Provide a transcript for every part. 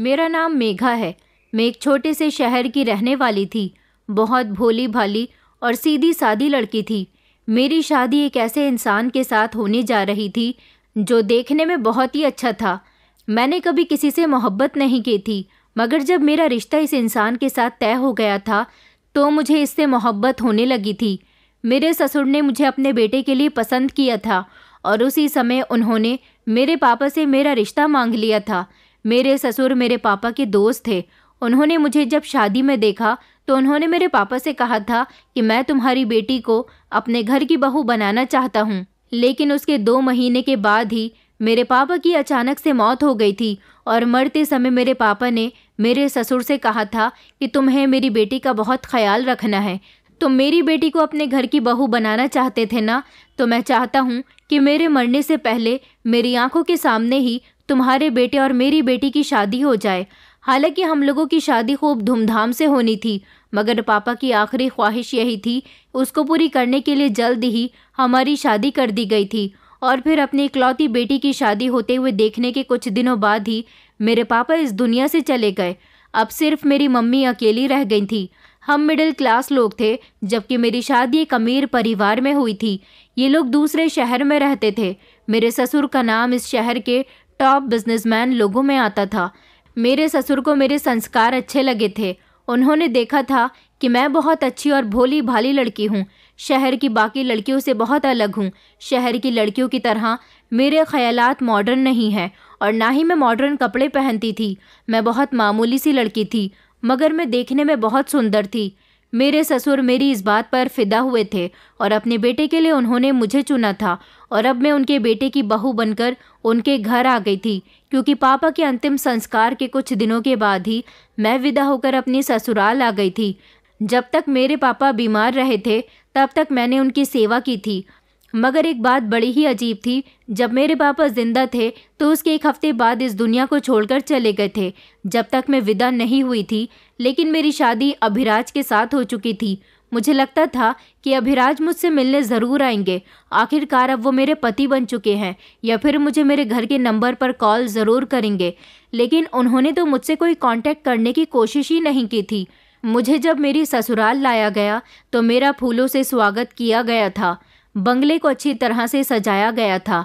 मेरा नाम मेघा है मैं एक छोटे से शहर की रहने वाली थी बहुत भोली भाली और सीधी सादी लड़की थी मेरी शादी एक ऐसे इंसान के साथ होने जा रही थी जो देखने में बहुत ही अच्छा था मैंने कभी किसी से मोहब्बत नहीं की थी मगर जब मेरा रिश्ता इस इंसान के साथ तय हो गया था तो मुझे इससे मोहब्बत होने लगी थी मेरे ससुर ने मुझे अपने बेटे के लिए पसंद किया था और उसी समय उन्होंने मेरे पापा से मेरा रिश्ता मांग लिया था मेरे ससुर मेरे पापा के दोस्त थे उन्होंने मुझे जब शादी में देखा तो उन्होंने मेरे पापा से कहा था कि मैं तुम्हारी बेटी को अपने घर की बहू बनाना चाहता हूँ लेकिन उसके दो महीने के बाद ही मेरे पापा की अचानक से मौत हो गई थी और मरते समय मेरे पापा ने मेरे ससुर से कहा था कि तुम्हें मेरी बेटी का बहुत ख्याल रखना है तुम मेरी बेटी को अपने घर की बहू बनाना चाहते थे ना तो मैं चाहता हूँ कि मेरे मरने से पहले मेरी आंखों के सामने ही तुम्हारे बेटे और मेरी बेटी की शादी हो जाए हालांकि हम लोगों की शादी खूब धूमधाम से होनी थी मगर पापा की आखिरी ख्वाहिश यही थी उसको पूरी करने के लिए जल्द ही हमारी शादी कर दी गई थी और फिर अपनी इकलौती बेटी की शादी होते हुए देखने के कुछ दिनों बाद ही मेरे पापा इस दुनिया से चले गए अब सिर्फ मेरी मम्मी अकेली रह गई थी हम मिडिल क्लास लोग थे जबकि मेरी शादी एक अमीर परिवार में हुई थी ये लोग दूसरे शहर में रहते थे मेरे ससुर का नाम इस शहर के टॉप बिजनेसमैन लोगों में आता था मेरे ससुर को मेरे संस्कार अच्छे लगे थे उन्होंने देखा था कि मैं बहुत अच्छी और भोली भाली लड़की हूँ शहर की बाकी लड़कियों से बहुत अलग हूँ शहर की लड़कियों की तरह मेरे ख्यालात मॉडर्न नहीं हैं और ना ही मैं मॉडर्न कपड़े पहनती थी मैं बहुत मामूली सी लड़की थी मगर मैं देखने में बहुत सुंदर थी मेरे ससुर मेरी इस बात पर फिदा हुए थे और अपने बेटे के लिए उन्होंने मुझे चुना था और अब मैं उनके बेटे की बहू बनकर उनके घर आ गई थी क्योंकि पापा के अंतिम संस्कार के कुछ दिनों के बाद ही मैं विदा होकर अपनी ससुराल आ गई थी जब तक मेरे पापा बीमार रहे थे तब तक मैंने उनकी सेवा की थी मगर एक बात बड़ी ही अजीब थी जब मेरे पापा जिंदा थे तो उसके एक हफ्ते बाद इस दुनिया को छोड़कर चले गए थे जब तक मैं विदा नहीं हुई थी लेकिन मेरी शादी अभिराज के साथ हो चुकी थी मुझे लगता था कि अभिराज मुझसे मिलने ज़रूर आएंगे आखिरकार अब वो मेरे पति बन चुके हैं या फिर मुझे मेरे घर के नंबर पर कॉल ज़रूर करेंगे लेकिन उन्होंने तो मुझसे कोई कांटेक्ट करने की कोशिश ही नहीं की थी मुझे जब मेरी ससुराल लाया गया तो मेरा फूलों से स्वागत किया गया था बंगले को अच्छी तरह से सजाया गया था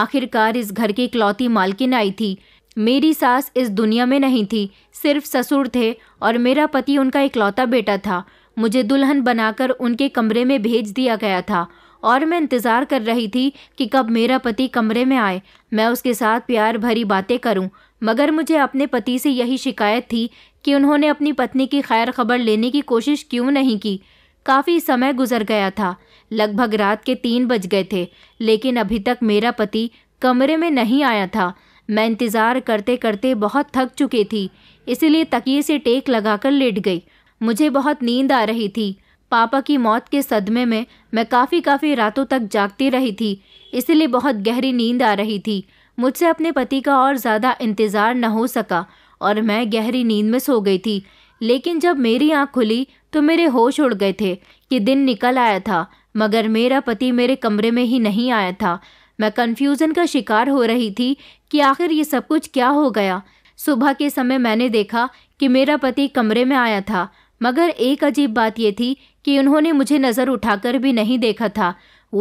आखिरकार इस घर की इकलौती मालकिन आई थी मेरी सास इस दुनिया में नहीं थी सिर्फ ससुर थे और मेरा पति उनका इकलौता बेटा था मुझे दुल्हन बनाकर उनके कमरे में भेज दिया गया था और मैं इंतज़ार कर रही थी कि कब मेरा पति कमरे में आए मैं उसके साथ प्यार भरी बातें करूं, मगर मुझे अपने पति से यही शिकायत थी कि उन्होंने अपनी पत्नी की खैर खबर लेने की कोशिश क्यों नहीं की काफ़ी समय गुजर गया था लगभग रात के तीन बज गए थे लेकिन अभी तक मेरा पति कमरे में नहीं आया था मैं इंतज़ार करते करते बहुत थक चुकी थी इसलिए तकिए से टेक लगाकर लेट गई मुझे बहुत नींद आ रही थी पापा की मौत के सदमे में मैं काफ़ी काफ़ी रातों तक जागती रही थी इसलिए बहुत गहरी नींद आ रही थी मुझसे अपने पति का और ज़्यादा इंतज़ार न हो सका और मैं गहरी नींद में सो गई थी लेकिन जब मेरी आँख खुली तो मेरे होश उड़ गए थे कि दिन निकल आया था मगर मेरा पति मेरे कमरे में ही नहीं आया था मैं कन्फ्यूज़न का शिकार हो रही थी कि आखिर ये सब कुछ क्या हो गया सुबह के समय मैंने देखा कि मेरा पति कमरे में आया था मगर एक अजीब बात यह थी कि उन्होंने मुझे नज़र उठाकर भी नहीं देखा था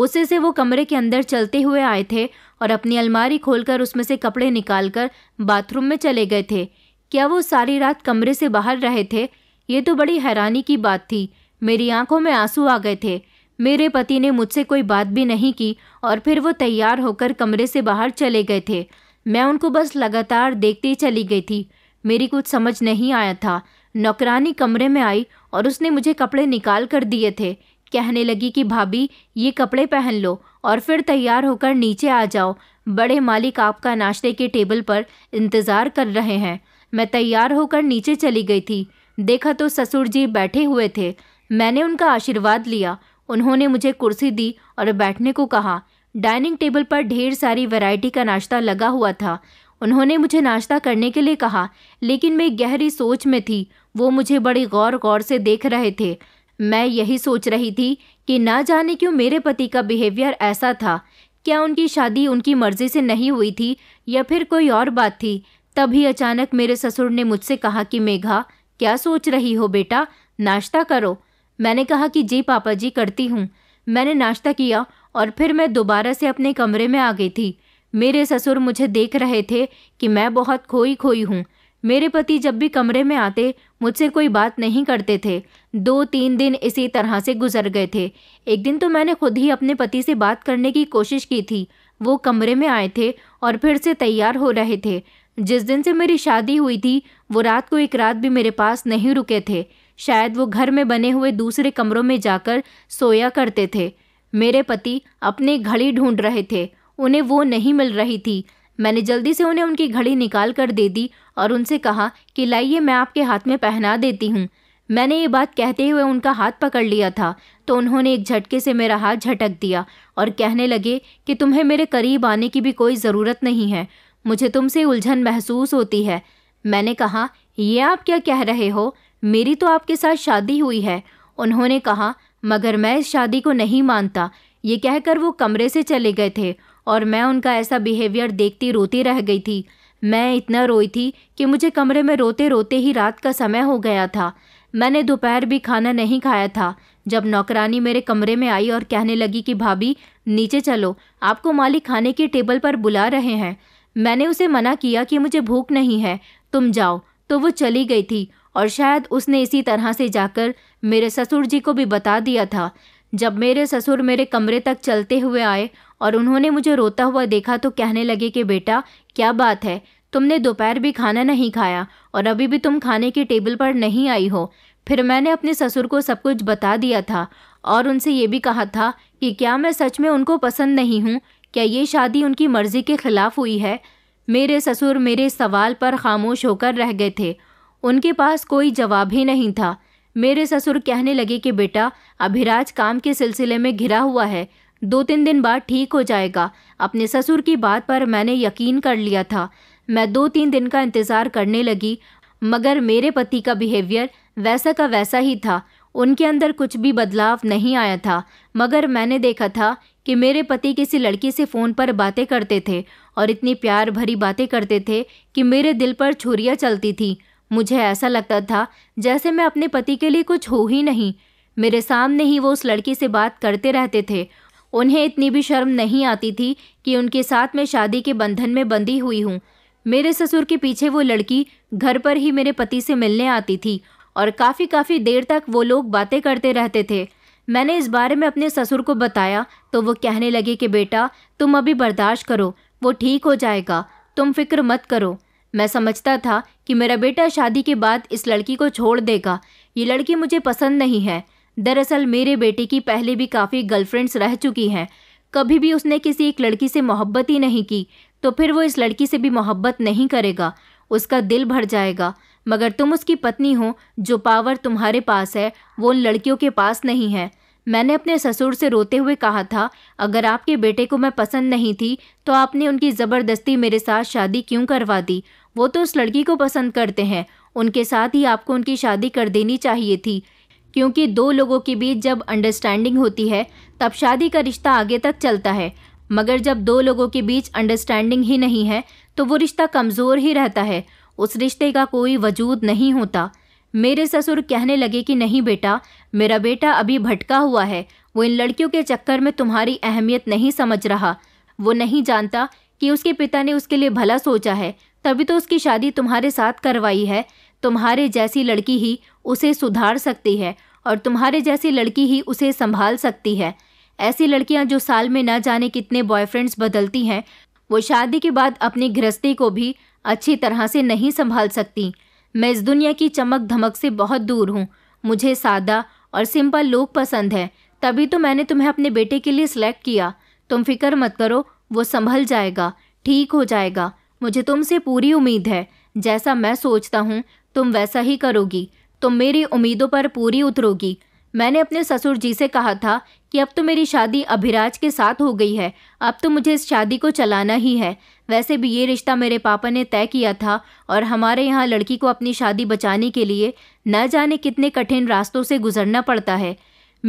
उसे से वो कमरे के अंदर चलते हुए आए थे और अपनी अलमारी खोलकर उसमें से कपड़े निकालकर बाथरूम में चले गए थे क्या वो सारी रात कमरे से बाहर रहे थे ये तो बड़ी हैरानी की बात थी मेरी आंखों में आंसू आ गए थे मेरे पति ने मुझसे कोई बात भी नहीं की और फिर वो तैयार होकर कमरे से बाहर चले गए थे मैं उनको बस लगातार देखती चली गई थी मेरी कुछ समझ नहीं आया था नौकरानी कमरे में आई और उसने मुझे कपड़े निकाल कर दिए थे कहने लगी कि भाभी ये कपड़े पहन लो और फिर तैयार होकर नीचे आ जाओ बड़े मालिक आपका नाश्ते के टेबल पर इंतज़ार कर रहे हैं मैं तैयार होकर नीचे चली गई थी देखा तो ससुर जी बैठे हुए थे मैंने उनका आशीर्वाद लिया उन्होंने मुझे कुर्सी दी और बैठने को कहा डाइनिंग टेबल पर ढेर सारी वैरायटी का नाश्ता लगा हुआ था उन्होंने मुझे नाश्ता करने के लिए कहा लेकिन मैं गहरी सोच में थी वो मुझे बड़े गौर गौर से देख रहे थे मैं यही सोच रही थी कि ना जाने क्यों मेरे पति का बिहेवियर ऐसा था क्या उनकी शादी उनकी मर्ज़ी से नहीं हुई थी या फिर कोई और बात थी तभी अचानक मेरे ससुर ने मुझसे कहा कि मेघा क्या सोच रही हो बेटा नाश्ता करो मैंने कहा कि जी पापा जी करती हूँ मैंने नाश्ता किया और फिर मैं दोबारा से अपने कमरे में आ गई थी मेरे ससुर मुझे देख रहे थे कि मैं बहुत खोई खोई हूँ मेरे पति जब भी कमरे में आते मुझसे कोई बात नहीं करते थे दो तीन दिन इसी तरह से गुजर गए थे एक दिन तो मैंने खुद ही अपने पति से बात करने की कोशिश की थी वो कमरे में आए थे और फिर से तैयार हो रहे थे जिस दिन से मेरी शादी हुई थी वो रात को एक रात भी मेरे पास नहीं रुके थे शायद वो घर में बने हुए दूसरे कमरों में जाकर सोया करते थे मेरे पति अपनी घड़ी ढूंढ रहे थे उन्हें वो नहीं मिल रही थी मैंने जल्दी से उन्हें उनकी घड़ी निकाल कर दे दी और उनसे कहा कि लाइए मैं आपके हाथ में पहना देती हूँ मैंने ये बात कहते हुए उनका हाथ पकड़ लिया था तो उन्होंने एक झटके से मेरा हाथ झटक दिया और कहने लगे कि तुम्हें मेरे करीब आने की भी कोई ज़रूरत नहीं है मुझे तुमसे उलझन महसूस होती है मैंने कहा ये आप क्या कह रहे हो मेरी तो आपके साथ शादी हुई है उन्होंने कहा मगर मैं इस शादी को नहीं मानता ये कहकर वो कमरे से चले गए थे और मैं उनका ऐसा बिहेवियर देखती रोती रह गई थी मैं इतना रोई थी कि मुझे कमरे में रोते रोते ही रात का समय हो गया था मैंने दोपहर भी खाना नहीं खाया था जब नौकरानी मेरे कमरे में आई और कहने लगी कि भाभी नीचे चलो आपको मालिक खाने के टेबल पर बुला रहे हैं मैंने उसे मना किया कि मुझे भूख नहीं है तुम जाओ तो वो चली गई थी और शायद उसने इसी तरह से जाकर मेरे ससुर जी को भी बता दिया था जब मेरे ससुर मेरे कमरे तक चलते हुए आए और उन्होंने मुझे रोता हुआ देखा तो कहने लगे कि बेटा क्या बात है तुमने दोपहर भी खाना नहीं खाया और अभी भी तुम खाने की टेबल पर नहीं आई हो फिर मैंने अपने ससुर को सब कुछ बता दिया था और उनसे ये भी कहा था कि क्या मैं सच में उनको पसंद नहीं हूँ क्या ये शादी उनकी मर्ज़ी के ख़िलाफ़ हुई है मेरे ससुर मेरे सवाल पर खामोश होकर रह गए थे उनके पास कोई जवाब ही नहीं था मेरे ससुर कहने लगे कि बेटा अभिराज काम के सिलसिले में घिरा हुआ है दो तीन दिन बाद ठीक हो जाएगा अपने ससुर की बात पर मैंने यकीन कर लिया था मैं दो तीन दिन का इंतज़ार करने लगी मगर मेरे पति का बिहेवियर वैसा का वैसा ही था उनके अंदर कुछ भी बदलाव नहीं आया था मगर मैंने देखा था कि मेरे पति किसी लड़की से फ़ोन पर बातें करते थे और इतनी प्यार भरी बातें करते थे कि मेरे दिल पर छुरियाँ चलती थीं मुझे ऐसा लगता था जैसे मैं अपने पति के लिए कुछ हूँ ही नहीं मेरे सामने ही वो उस लड़की से बात करते रहते थे उन्हें इतनी भी शर्म नहीं आती थी कि उनके साथ मैं शादी के बंधन में बंधी हुई हूँ मेरे ससुर के पीछे वो लड़की घर पर ही मेरे पति से मिलने आती थी और काफ़ी काफ़ी देर तक वो लोग बातें करते रहते थे मैंने इस बारे में अपने ससुर को बताया तो वो कहने लगे कि बेटा तुम अभी बर्दाश्त करो वो ठीक हो जाएगा तुम फिक्र मत करो मैं समझता था कि मेरा बेटा शादी के बाद इस लड़की को छोड़ देगा ये लड़की मुझे पसंद नहीं है दरअसल मेरे बेटे की पहले भी काफ़ी गर्लफ्रेंड्स रह चुकी हैं कभी भी उसने किसी एक लड़की से मोहब्बत ही नहीं की तो फिर वो इस लड़की से भी मोहब्बत नहीं करेगा उसका दिल भर जाएगा मगर तुम उसकी पत्नी हो जो पावर तुम्हारे पास है वो उन लड़कियों के पास नहीं है मैंने अपने ससुर से रोते हुए कहा था अगर आपके बेटे को मैं पसंद नहीं थी तो आपने उनकी ज़बरदस्ती मेरे साथ शादी क्यों करवा दी वो तो उस लड़की को पसंद करते हैं उनके साथ ही आपको उनकी शादी कर देनी चाहिए थी क्योंकि दो लोगों के बीच जब अंडरस्टैंडिंग होती है तब शादी का रिश्ता आगे तक चलता है मगर जब दो लोगों के बीच अंडरस्टैंडिंग ही नहीं है तो वो रिश्ता कमज़ोर ही रहता है उस रिश्ते का कोई वजूद नहीं होता मेरे ससुर कहने लगे कि नहीं बेटा मेरा बेटा अभी भटका हुआ है वो इन लड़कियों के चक्कर में तुम्हारी अहमियत नहीं समझ रहा वो नहीं जानता कि उसके पिता ने उसके लिए भला सोचा है तभी तो उसकी शादी तुम्हारे साथ करवाई है तुम्हारे जैसी लड़की ही उसे सुधार सकती है और तुम्हारे जैसी लड़की ही उसे संभाल सकती है ऐसी लड़कियां जो साल में न जाने कितने बॉयफ्रेंड्स बदलती हैं वो शादी के बाद अपनी गृहस्थी को भी अच्छी तरह से नहीं संभाल सकती मैं इस दुनिया की चमक धमक से बहुत दूर हूँ मुझे सादा और सिंपल लोग पसंद हैं तभी तो मैंने तुम्हें अपने बेटे के लिए सिलेक्ट किया तुम फिक्र मत करो वो संभल जाएगा ठीक हो जाएगा मुझे तुमसे पूरी उम्मीद है जैसा मैं सोचता हूँ तुम वैसा ही करोगी तुम मेरी उम्मीदों पर पूरी उतरोगी मैंने अपने ससुर जी से कहा था कि अब तो मेरी शादी अभिराज के साथ हो गई है अब तो मुझे इस शादी को चलाना ही है वैसे भी ये रिश्ता मेरे पापा ने तय किया था और हमारे यहाँ लड़की को अपनी शादी बचाने के लिए न जाने कितने कठिन रास्तों से गुजरना पड़ता है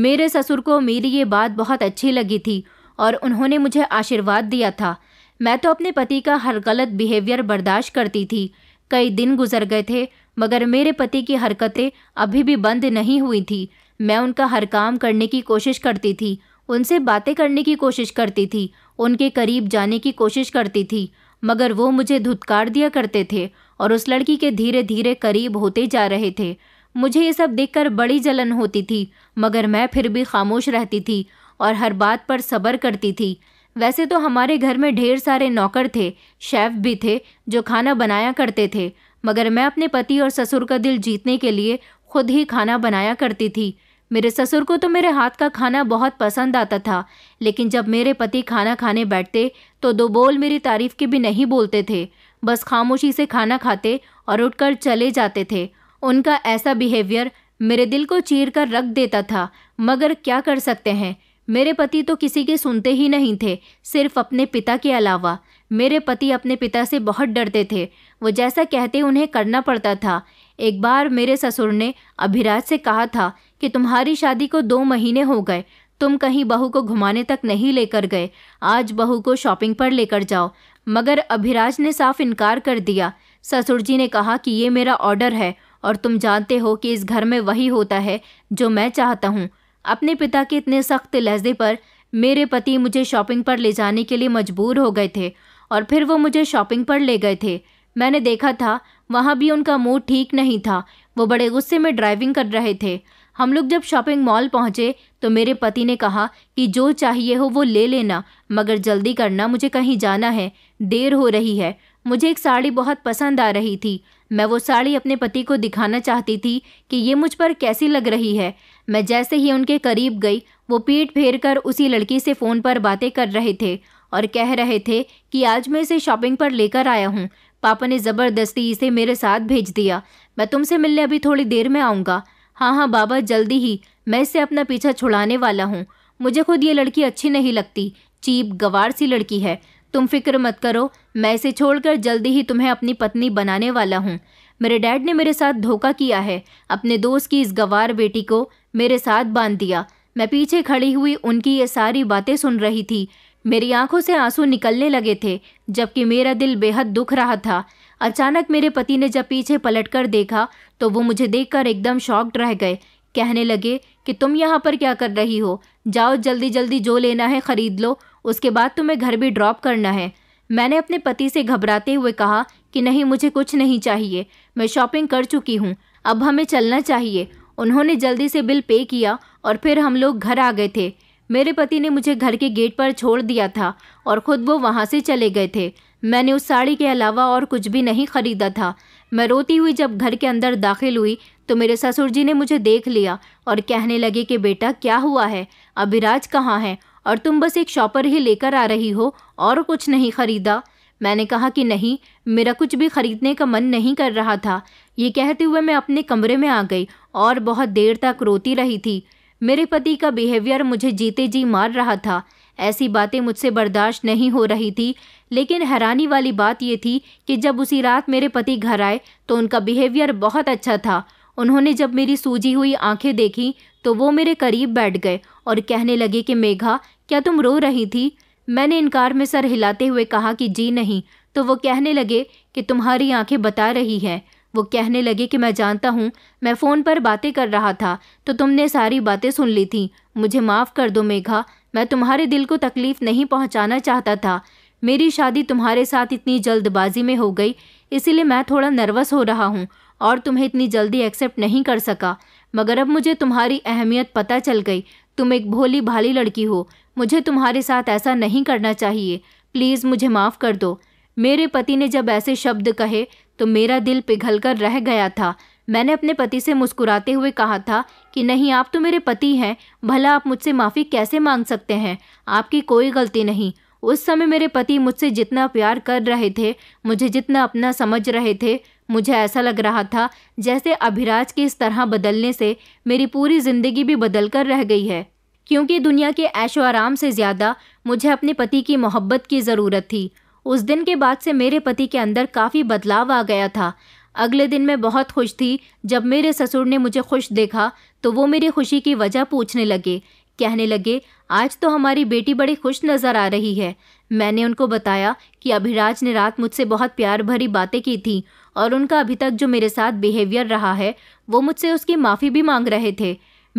मेरे ससुर को मेरी ये बात बहुत अच्छी लगी थी और उन्होंने मुझे आशीर्वाद दिया था मैं तो अपने पति का हर गलत बिहेवियर बर्दाश्त करती थी कई दिन गुजर गए थे मगर मेरे पति की हरकतें अभी भी बंद नहीं हुई थी मैं उनका हर काम करने की कोशिश करती थी उनसे बातें करने की कोशिश करती थी उनके करीब जाने की कोशिश करती थी मगर वो मुझे धुतकार दिया करते थे और उस लड़की के धीरे धीरे करीब होते जा रहे थे मुझे ये सब देखकर बड़ी जलन होती थी मगर मैं फिर भी खामोश रहती थी और हर बात पर सब्र करती थी वैसे तो हमारे घर में ढेर सारे नौकर थे शेफ भी थे जो खाना बनाया करते थे मगर मैं अपने पति और ससुर का दिल जीतने के लिए खुद ही खाना बनाया करती थी मेरे ससुर को तो मेरे हाथ का खाना बहुत पसंद आता था लेकिन जब मेरे पति खाना खाने बैठते तो दो बोल मेरी तारीफ के भी नहीं बोलते थे बस खामोशी से खाना खाते और उठकर चले जाते थे उनका ऐसा बिहेवियर मेरे दिल को चीर कर रख देता था मगर क्या कर सकते हैं मेरे पति तो किसी के सुनते ही नहीं थे सिर्फ अपने पिता के अलावा मेरे पति अपने पिता से बहुत डरते थे वो जैसा कहते उन्हें करना पड़ता था एक बार मेरे ससुर ने अभिराज से कहा था कि तुम्हारी शादी को दो महीने हो गए तुम कहीं बहू को घुमाने तक नहीं लेकर गए आज बहू को शॉपिंग पर लेकर जाओ मगर अभिराज ने साफ इनकार कर दिया ससुर जी ने कहा कि ये मेरा ऑर्डर है और तुम जानते हो कि इस घर में वही होता है जो मैं चाहता हूँ अपने पिता के इतने सख्त लहजे पर मेरे पति मुझे शॉपिंग पर ले जाने के लिए मजबूर हो गए थे और फिर वो मुझे शॉपिंग पर ले गए थे मैंने देखा था वहाँ भी उनका मूड ठीक नहीं था वो बड़े गुस्से में ड्राइविंग कर रहे थे हम लोग जब शॉपिंग मॉल पहुँचे तो मेरे पति ने कहा कि जो चाहिए हो वो ले लेना मगर जल्दी करना मुझे कहीं जाना है देर हो रही है मुझे एक साड़ी बहुत पसंद आ रही थी मैं वो साड़ी अपने पति को दिखाना चाहती थी कि ये मुझ पर कैसी लग रही है मैं जैसे ही उनके करीब गई वो पीठ फेर कर उसी लड़की से फ़ोन पर बातें कर रहे थे और कह रहे थे कि आज मैं इसे शॉपिंग पर लेकर आया हूँ पापा ने ज़बरदस्ती इसे मेरे साथ भेज दिया मैं तुमसे मिलने अभी थोड़ी देर में आऊँगा हाँ हाँ बाबा जल्दी ही मैं इसे अपना पीछा छुड़ाने वाला हूँ मुझे खुद ये लड़की अच्छी नहीं लगती चीप गवार सी लड़की है तुम फिक्र मत करो मैं इसे छोड़कर जल्दी ही तुम्हें अपनी पत्नी बनाने वाला हूँ मेरे डैड ने मेरे साथ धोखा किया है अपने दोस्त की इस गवार बेटी को मेरे साथ बांध दिया मैं पीछे खड़ी हुई उनकी ये सारी बातें सुन रही थी मेरी आंखों से आंसू निकलने लगे थे जबकि मेरा दिल बेहद दुख रहा था अचानक मेरे पति ने जब पीछे पलटकर देखा तो वो मुझे देखकर एकदम शॉक्ड रह गए कहने लगे कि तुम यहाँ पर क्या कर रही हो जाओ जल्दी जल्दी जो लेना है ख़रीद लो उसके बाद तुम्हें घर भी ड्रॉप करना है मैंने अपने पति से घबराते हुए कहा कि नहीं मुझे कुछ नहीं चाहिए मैं शॉपिंग कर चुकी हूँ अब हमें चलना चाहिए उन्होंने जल्दी से बिल पे किया और फिर हम लोग घर आ गए थे मेरे पति ने मुझे घर के गेट पर छोड़ दिया था और ख़ुद वो वहाँ से चले गए थे मैंने उस साड़ी के अलावा और कुछ भी नहीं खरीदा था मैं रोती हुई जब घर के अंदर दाखिल हुई तो मेरे ससुर जी ने मुझे देख लिया और कहने लगे कि बेटा क्या हुआ है अभिराज कहाँ है और तुम बस एक शॉपर ही लेकर आ रही हो और कुछ नहीं खरीदा मैंने कहा कि नहीं मेरा कुछ भी खरीदने का मन नहीं कर रहा था ये कहते हुए मैं अपने कमरे में आ गई और बहुत देर तक रोती रही थी मेरे पति का बिहेवियर मुझे जीते जी मार रहा था ऐसी बातें मुझसे बर्दाश्त नहीं हो रही थी लेकिन हैरानी वाली बात ये थी कि जब उसी रात मेरे पति घर आए तो उनका बिहेवियर बहुत अच्छा था उन्होंने जब मेरी सूजी हुई आंखें देखी तो वो मेरे करीब बैठ गए और कहने लगे कि मेघा क्या तुम रो रही थी मैंने इनकार में सर हिलाते हुए कहा कि जी नहीं तो वो कहने लगे कि तुम्हारी आंखें बता रही हैं वो कहने लगे कि मैं जानता हूँ मैं फ़ोन पर बातें कर रहा था तो तुमने सारी बातें सुन ली थी मुझे माफ़ कर दो मेघा मैं तुम्हारे दिल को तकलीफ़ नहीं पहुँचाना चाहता था मेरी शादी तुम्हारे साथ इतनी जल्दबाजी में हो गई इसीलिए मैं थोड़ा नर्वस हो रहा हूँ और तुम्हें इतनी जल्दी एक्सेप्ट नहीं कर सका मगर अब मुझे तुम्हारी अहमियत पता चल गई तुम एक भोली भाली लड़की हो मुझे तुम्हारे साथ ऐसा नहीं करना चाहिए प्लीज़ मुझे माफ़ कर दो मेरे पति ने जब ऐसे शब्द कहे तो मेरा दिल पिघल कर रह गया था मैंने अपने पति से मुस्कुराते हुए कहा था कि नहीं आप तो मेरे पति हैं भला आप मुझसे माफ़ी कैसे मांग सकते हैं आपकी कोई गलती नहीं उस समय मेरे पति मुझसे जितना प्यार कर रहे थे मुझे जितना अपना समझ रहे थे मुझे ऐसा लग रहा था जैसे अभिराज के इस तरह बदलने से मेरी पूरी ज़िंदगी भी बदल कर रह गई है क्योंकि दुनिया के ऐशो आराम से ज़्यादा मुझे अपने पति की मोहब्बत की ज़रूरत थी उस दिन के बाद से मेरे पति के अंदर काफ़ी बदलाव आ गया था अगले दिन मैं बहुत खुश थी जब मेरे ससुर ने मुझे खुश देखा तो वो मेरी खुशी की वजह पूछने लगे कहने लगे आज तो हमारी बेटी बड़ी खुश नज़र आ रही है मैंने उनको बताया कि अभिराज ने रात मुझसे बहुत प्यार भरी बातें की थी और उनका अभी तक जो मेरे साथ बिहेवियर रहा है वो मुझसे उसकी माफ़ी भी मांग रहे थे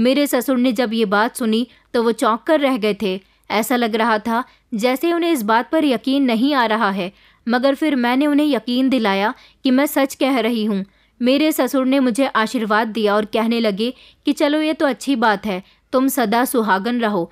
मेरे ससुर ने जब ये बात सुनी तो वो चौंक कर रह गए थे ऐसा लग रहा था जैसे उन्हें इस बात पर यकीन नहीं आ रहा है मगर फिर मैंने उन्हें यकीन दिलाया कि मैं सच कह रही हूँ मेरे ससुर ने मुझे आशीर्वाद दिया और कहने लगे कि चलो ये तो अच्छी बात है तुम सदा सुहागन रहो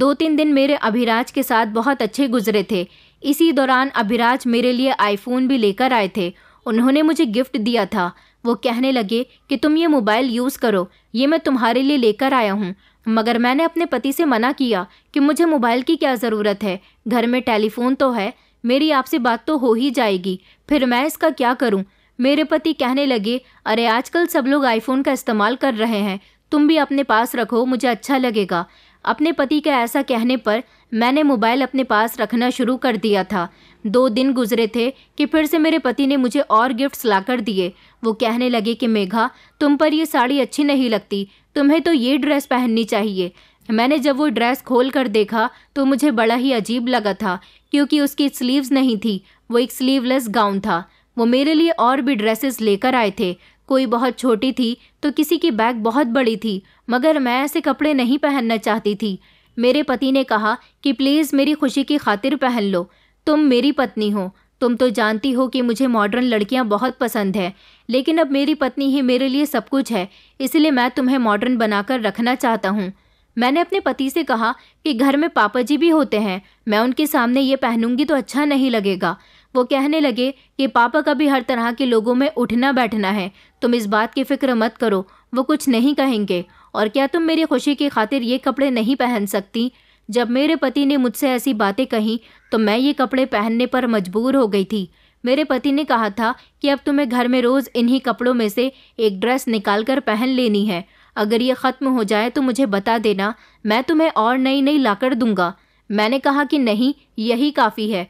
दो तीन दिन मेरे अभिराज के साथ बहुत अच्छे गुजरे थे इसी दौरान अभिराज मेरे लिए आईफोन भी लेकर आए थे उन्होंने मुझे गिफ्ट दिया था वो कहने लगे कि तुम ये मोबाइल यूज़ करो ये मैं तुम्हारे लिए लेकर आया हूँ मगर मैंने अपने पति से मना किया कि मुझे मोबाइल की क्या ज़रूरत है घर में टेलीफोन तो है मेरी आपसे बात तो हो ही जाएगी फिर मैं इसका क्या करूँ मेरे पति कहने लगे अरे आजकल सब लोग आईफोन का इस्तेमाल कर रहे हैं तुम भी अपने पास रखो मुझे अच्छा लगेगा अपने पति के ऐसा कहने पर मैंने मोबाइल अपने पास रखना शुरू कर दिया था दो दिन गुजरे थे कि फिर से मेरे पति ने मुझे और गिफ्ट्स लाकर दिए वो कहने लगे कि मेघा तुम पर ये साड़ी अच्छी नहीं लगती तुम्हें तो ये ड्रेस पहननी चाहिए मैंने जब वो ड्रेस खोल कर देखा तो मुझे बड़ा ही अजीब लगा था क्योंकि उसकी स्लीव्स नहीं थी वो एक स्लीवलेस गाउन था वो मेरे लिए और भी ड्रेसेस लेकर आए थे कोई बहुत छोटी थी तो किसी की बैग बहुत बड़ी थी मगर मैं ऐसे कपड़े नहीं पहनना चाहती थी मेरे पति ने कहा कि प्लीज़ मेरी खुशी की खातिर पहन लो तुम मेरी पत्नी हो तुम तो जानती हो कि मुझे मॉडर्न लड़कियां बहुत पसंद है लेकिन अब मेरी पत्नी ही मेरे लिए सब कुछ है इसलिए मैं तुम्हें मॉडर्न बनाकर रखना चाहता हूँ मैंने अपने पति से कहा कि घर में पापा जी भी होते हैं मैं उनके सामने ये पहनूंगी तो अच्छा नहीं लगेगा वो कहने लगे कि पापा का भी हर तरह के लोगों में उठना बैठना है तुम इस बात की फिक्र मत करो वो कुछ नहीं कहेंगे और क्या तुम मेरी खुशी की खातिर ये कपड़े नहीं पहन सकती जब मेरे पति ने मुझसे ऐसी बातें कही तो मैं ये कपड़े पहनने पर मजबूर हो गई थी मेरे पति ने कहा था कि अब तुम्हें घर में रोज़ इन्हीं कपड़ों में से एक ड्रेस निकाल कर पहन लेनी है अगर ये ख़त्म हो जाए तो मुझे बता देना मैं तुम्हें और नई नई लाकर दूंगा मैंने कहा कि नहीं यही काफ़ी है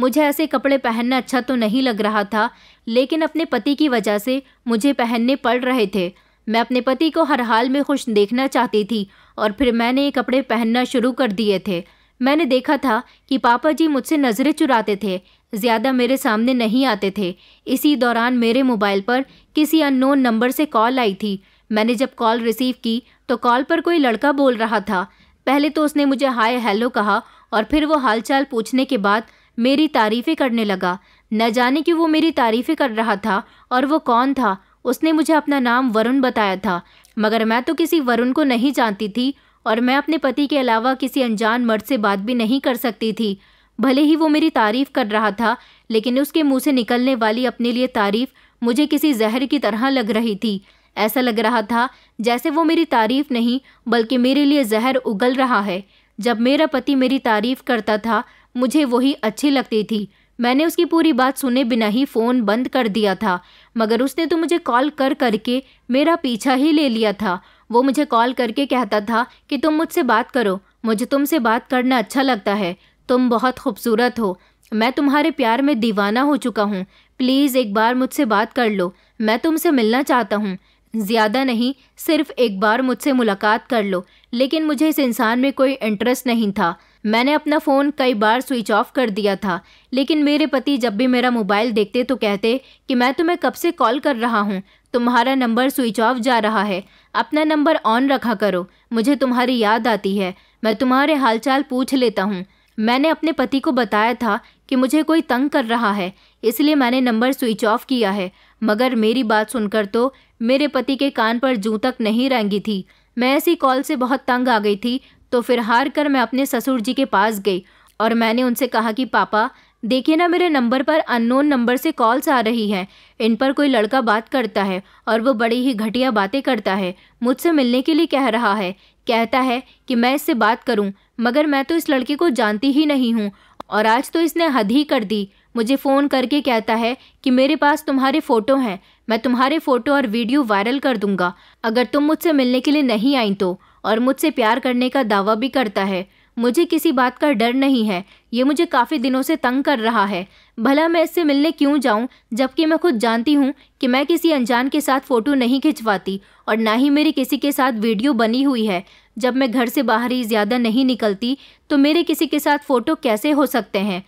मुझे ऐसे कपड़े पहनना अच्छा तो नहीं लग रहा था लेकिन अपने पति की वजह से मुझे पहनने पड़ रहे थे मैं अपने पति को हर हाल में खुश देखना चाहती थी और फिर मैंने ये कपड़े पहनना शुरू कर दिए थे मैंने देखा था कि पापा जी मुझसे नज़रें चुराते थे ज़्यादा मेरे सामने नहीं आते थे इसी दौरान मेरे मोबाइल पर किसी अननोन नंबर से कॉल आई थी मैंने जब कॉल रिसीव की तो कॉल पर कोई लड़का बोल रहा था पहले तो उसने मुझे हाय हेलो कहा और फिर वो हालचाल पूछने के बाद मेरी तारीफ़ें करने लगा न जाने कि वो मेरी तारीफ़ें कर रहा था और वो कौन था उसने मुझे अपना नाम वरुण बताया था मगर मैं तो किसी वरुण को नहीं जानती थी और मैं अपने पति के अलावा किसी अनजान मर्द से बात भी नहीं कर सकती थी भले ही वो मेरी तारीफ़ कर रहा था लेकिन उसके मुंह से निकलने वाली अपने लिए तारीफ़ मुझे किसी जहर की तरह लग रही थी ऐसा लग रहा था जैसे वो मेरी तारीफ़ नहीं बल्कि मेरे लिए जहर उगल रहा है जब मेरा पति मेरी तारीफ़ करता था मुझे वही अच्छी लगती थी मैंने उसकी पूरी बात सुने बिना ही फ़ोन बंद कर दिया था मगर उसने तो मुझे कॉल कर करके मेरा पीछा ही ले लिया था वो मुझे कॉल करके कहता था कि तुम मुझसे बात करो मुझे तुमसे बात करना अच्छा लगता है तुम बहुत खूबसूरत हो मैं तुम्हारे प्यार में दीवाना हो चुका हूँ प्लीज़ एक बार मुझसे बात कर लो मैं तुमसे मिलना चाहता हूँ ज़्यादा नहीं सिर्फ एक बार मुझसे मुलाकात कर लो लेकिन मुझे इस इंसान में कोई इंटरेस्ट नहीं था मैंने अपना फ़ोन कई बार स्विच ऑफ कर दिया था लेकिन मेरे पति जब भी मेरा मोबाइल देखते तो कहते कि मैं तुम्हें कब से कॉल कर रहा हूँ तुम्हारा नंबर स्विच ऑफ जा रहा है अपना नंबर ऑन रखा करो मुझे तुम्हारी याद आती है मैं तुम्हारे हालचाल पूछ लेता हूँ मैंने अपने पति को बताया था कि मुझे कोई तंग कर रहा है इसलिए मैंने नंबर स्विच ऑफ किया है मगर मेरी बात सुनकर तो मेरे पति के कान पर जूं तक नहीं रेंगी थी मैं ऐसी कॉल से बहुत तंग आ गई थी तो फिर हार कर मैं अपने ससुर जी के पास गई और मैंने उनसे कहा कि पापा देखिए ना मेरे नंबर पर अननोन नंबर से कॉल्स आ रही हैं इन पर कोई लड़का बात करता है और वो बड़ी ही घटिया बातें करता है मुझसे मिलने के लिए कह रहा है कहता है कि मैं इससे बात करूं मगर मैं तो इस लड़के को जानती ही नहीं हूं और आज तो इसने हद ही कर दी मुझे फ़ोन करके कहता है कि मेरे पास तुम्हारे फ़ोटो हैं मैं तुम्हारे फ़ोटो और वीडियो वायरल कर दूंगा अगर तुम मुझसे मिलने के लिए नहीं आई तो और मुझसे प्यार करने का दावा भी करता है मुझे किसी बात का डर नहीं है ये मुझे काफ़ी दिनों से तंग कर रहा है भला मैं इससे मिलने क्यों जाऊं जबकि मैं खुद जानती हूं कि मैं किसी अनजान के साथ फ़ोटो नहीं खिंचवाती और ना ही मेरी किसी के साथ वीडियो बनी हुई है जब मैं घर से बाहर ही ज़्यादा नहीं निकलती तो मेरे किसी के साथ फ़ोटो कैसे हो सकते हैं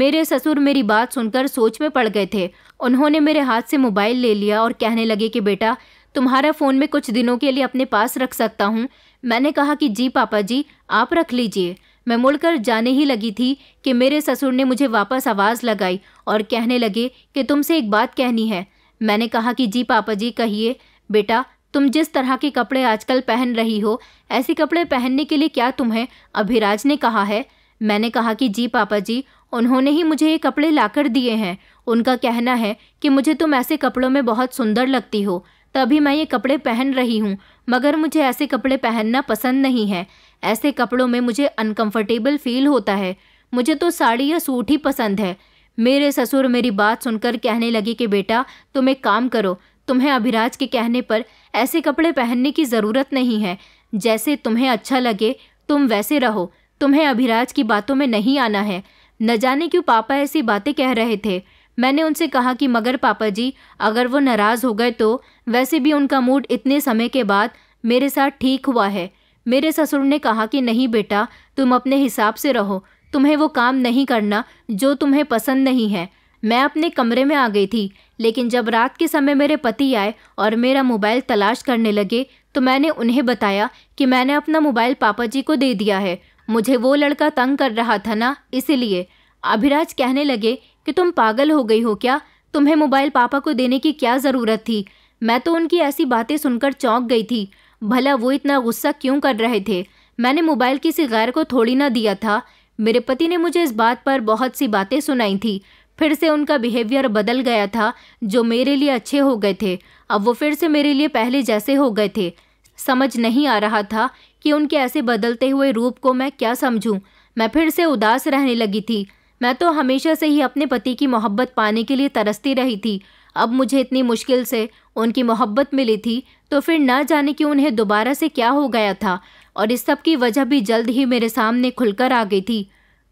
मेरे ससुर मेरी बात सुनकर सोच में पड़ गए थे उन्होंने मेरे हाथ से मोबाइल ले लिया और कहने लगे कि बेटा तुम्हारा फ़ोन में कुछ दिनों के लिए अपने पास रख सकता हूँ मैंने कहा कि जी पापा जी आप रख लीजिए मैं मुड़कर जाने ही लगी थी कि मेरे ससुर ने मुझे वापस आवाज़ लगाई और कहने लगे कि तुमसे एक बात कहनी है मैंने कहा कि जी पापा जी कहिए बेटा तुम जिस तरह के कपड़े आजकल पहन रही हो ऐसे कपड़े पहनने के लिए क्या तुम्हें अभिराज ने कहा है मैंने कहा कि जी पापा जी उन्होंने ही मुझे ये कपड़े लाकर दिए हैं उनका कहना है कि मुझे तुम ऐसे कपड़ों में बहुत सुंदर लगती हो तभी मैं ये कपड़े पहन रही हूँ मगर मुझे ऐसे कपड़े पहनना पसंद नहीं है ऐसे कपड़ों में मुझे अनकंफर्टेबल फील होता है मुझे तो साड़ी या सूट ही पसंद है मेरे ससुर मेरी बात सुनकर कहने लगे कि बेटा तुम एक काम करो तुम्हें अभिराज के कहने पर ऐसे कपड़े पहनने की ज़रूरत नहीं है जैसे तुम्हें अच्छा लगे तुम वैसे रहो तुम्हें अभिराज की बातों में नहीं आना है न जाने क्यों पापा ऐसी बातें कह रहे थे मैंने उनसे कहा कि मगर पापा जी अगर वो नाराज़ हो गए तो वैसे भी उनका मूड इतने समय के बाद मेरे साथ ठीक हुआ है मेरे ससुर ने कहा कि नहीं बेटा तुम अपने हिसाब से रहो तुम्हें वो काम नहीं करना जो तुम्हें पसंद नहीं है मैं अपने कमरे में आ गई थी लेकिन जब रात के समय मेरे पति आए और मेरा मोबाइल तलाश करने लगे तो मैंने उन्हें बताया कि मैंने अपना मोबाइल पापा जी को दे दिया है मुझे वो लड़का तंग कर रहा था ना इसीलिए अभिराज कहने लगे कि तुम पागल हो गई हो क्या तुम्हें मोबाइल पापा को देने की क्या ज़रूरत थी मैं तो उनकी ऐसी बातें सुनकर चौंक गई थी भला वो इतना गुस्सा क्यों कर रहे थे मैंने मोबाइल किसी गैर को थोड़ी ना दिया था मेरे पति ने मुझे इस बात पर बहुत सी बातें सुनाई थी फिर से उनका बिहेवियर बदल गया था जो मेरे लिए अच्छे हो गए थे अब वो फिर से मेरे लिए पहले जैसे हो गए थे समझ नहीं आ रहा था कि उनके ऐसे बदलते हुए रूप को मैं क्या समझूं मैं फिर से उदास रहने लगी थी मैं तो हमेशा से ही अपने पति की मोहब्बत पाने के लिए तरसती रही थी अब मुझे इतनी मुश्किल से उनकी मोहब्बत मिली थी तो फिर ना जाने कि उन्हें दोबारा से क्या हो गया था और इस सब की वजह भी जल्द ही मेरे सामने खुलकर आ गई थी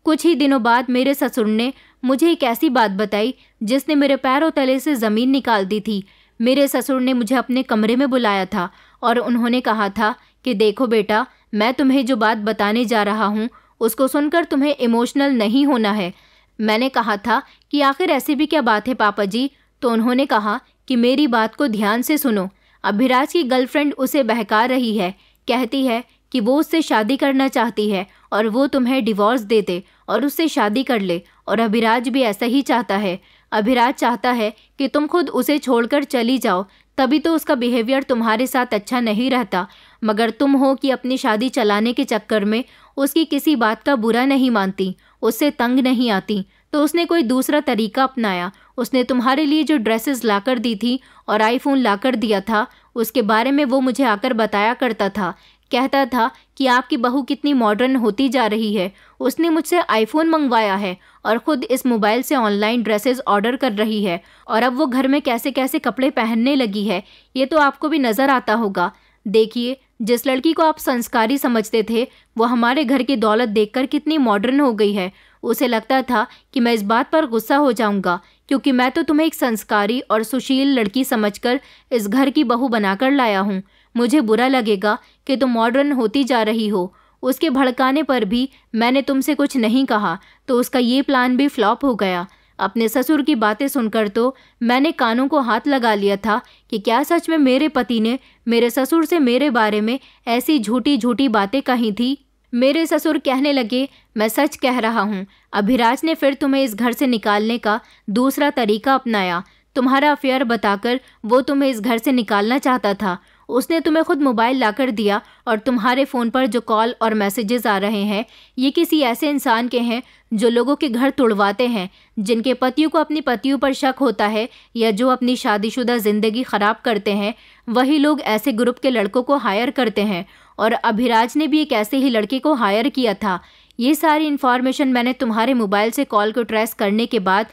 कुछ ही दिनों बाद मेरे ससुर ने मुझे एक ऐसी बात बताई जिसने मेरे पैरों तले से ज़मीन निकाल दी थी मेरे ससुर ने मुझे अपने कमरे में बुलाया था और उन्होंने कहा था कि देखो बेटा मैं तुम्हें जो बात बताने जा रहा हूँ उसको सुनकर तुम्हें इमोशनल नहीं होना है मैंने कहा था कि आखिर ऐसी भी क्या बात है पापा जी तो उन्होंने कहा कि मेरी बात को ध्यान से सुनो अभिराज की गर्लफ्रेंड उसे बहका रही है कहती है कि वो उससे शादी करना चाहती है और वो तुम्हें डिवोर्स दे दे और उससे शादी कर ले और अभिराज भी ऐसा ही चाहता है अभिराज चाहता है कि तुम खुद उसे छोड़कर चली जाओ तभी तो उसका बिहेवियर तुम्हारे साथ अच्छा नहीं रहता मगर तुम हो कि अपनी शादी चलाने के चक्कर में उसकी किसी बात का बुरा नहीं मानती उससे तंग नहीं आती तो उसने कोई दूसरा तरीका अपनाया उसने तुम्हारे लिए जो ड्रेसेस लाकर दी थी और आईफोन लाकर दिया था उसके बारे में वो मुझे आकर बताया करता था कहता था कि आपकी बहू कितनी मॉडर्न होती जा रही है उसने मुझसे आईफोन मंगवाया है और ख़ुद इस मोबाइल से ऑनलाइन ड्रेसेस ऑर्डर कर रही है और अब वो घर में कैसे कैसे कपड़े पहनने लगी है ये तो आपको भी नज़र आता होगा देखिए जिस लड़की को आप संस्कारी समझते थे वो हमारे घर की दौलत देखकर कितनी मॉडर्न हो गई है उसे लगता था कि मैं इस बात पर गुस्सा हो जाऊंगा क्योंकि मैं तो तुम्हें एक संस्कारी और सुशील लड़की समझकर इस घर की बहू बनाकर लाया हूँ मुझे बुरा लगेगा कि तुम मॉडर्न होती जा रही हो उसके भड़काने पर भी मैंने तुमसे कुछ नहीं कहा तो उसका ये प्लान भी फ्लॉप हो गया अपने ससुर की बातें सुनकर तो मैंने कानों को हाथ लगा लिया था कि क्या सच में मेरे पति ने मेरे ससुर से मेरे बारे में ऐसी झूठी झूठी बातें कही थी मेरे ससुर कहने लगे मैं सच कह रहा हूँ अभिराज ने फिर तुम्हें इस घर से निकालने का दूसरा तरीका अपनाया तुम्हारा अफेयर बताकर वो तुम्हें इस घर से निकालना चाहता था उसने तुम्हें खुद मोबाइल लाकर दिया और तुम्हारे फ़ोन पर जो कॉल और मैसेजेस आ रहे हैं ये किसी ऐसे इंसान के हैं जो लोगों के घर तोड़वाते हैं जिनके पतियों को अपनी पतियों पर शक होता है या जो अपनी शादीशुदा ज़िंदगी ख़राब करते हैं वही लोग ऐसे ग्रुप के लड़कों को हायर करते हैं और अभिराज ने भी एक ऐसे ही लड़के को हायर किया था ये सारी इन्फॉर्मेशन मैंने तुम्हारे मोबाइल से कॉल को ट्रेस करने के बाद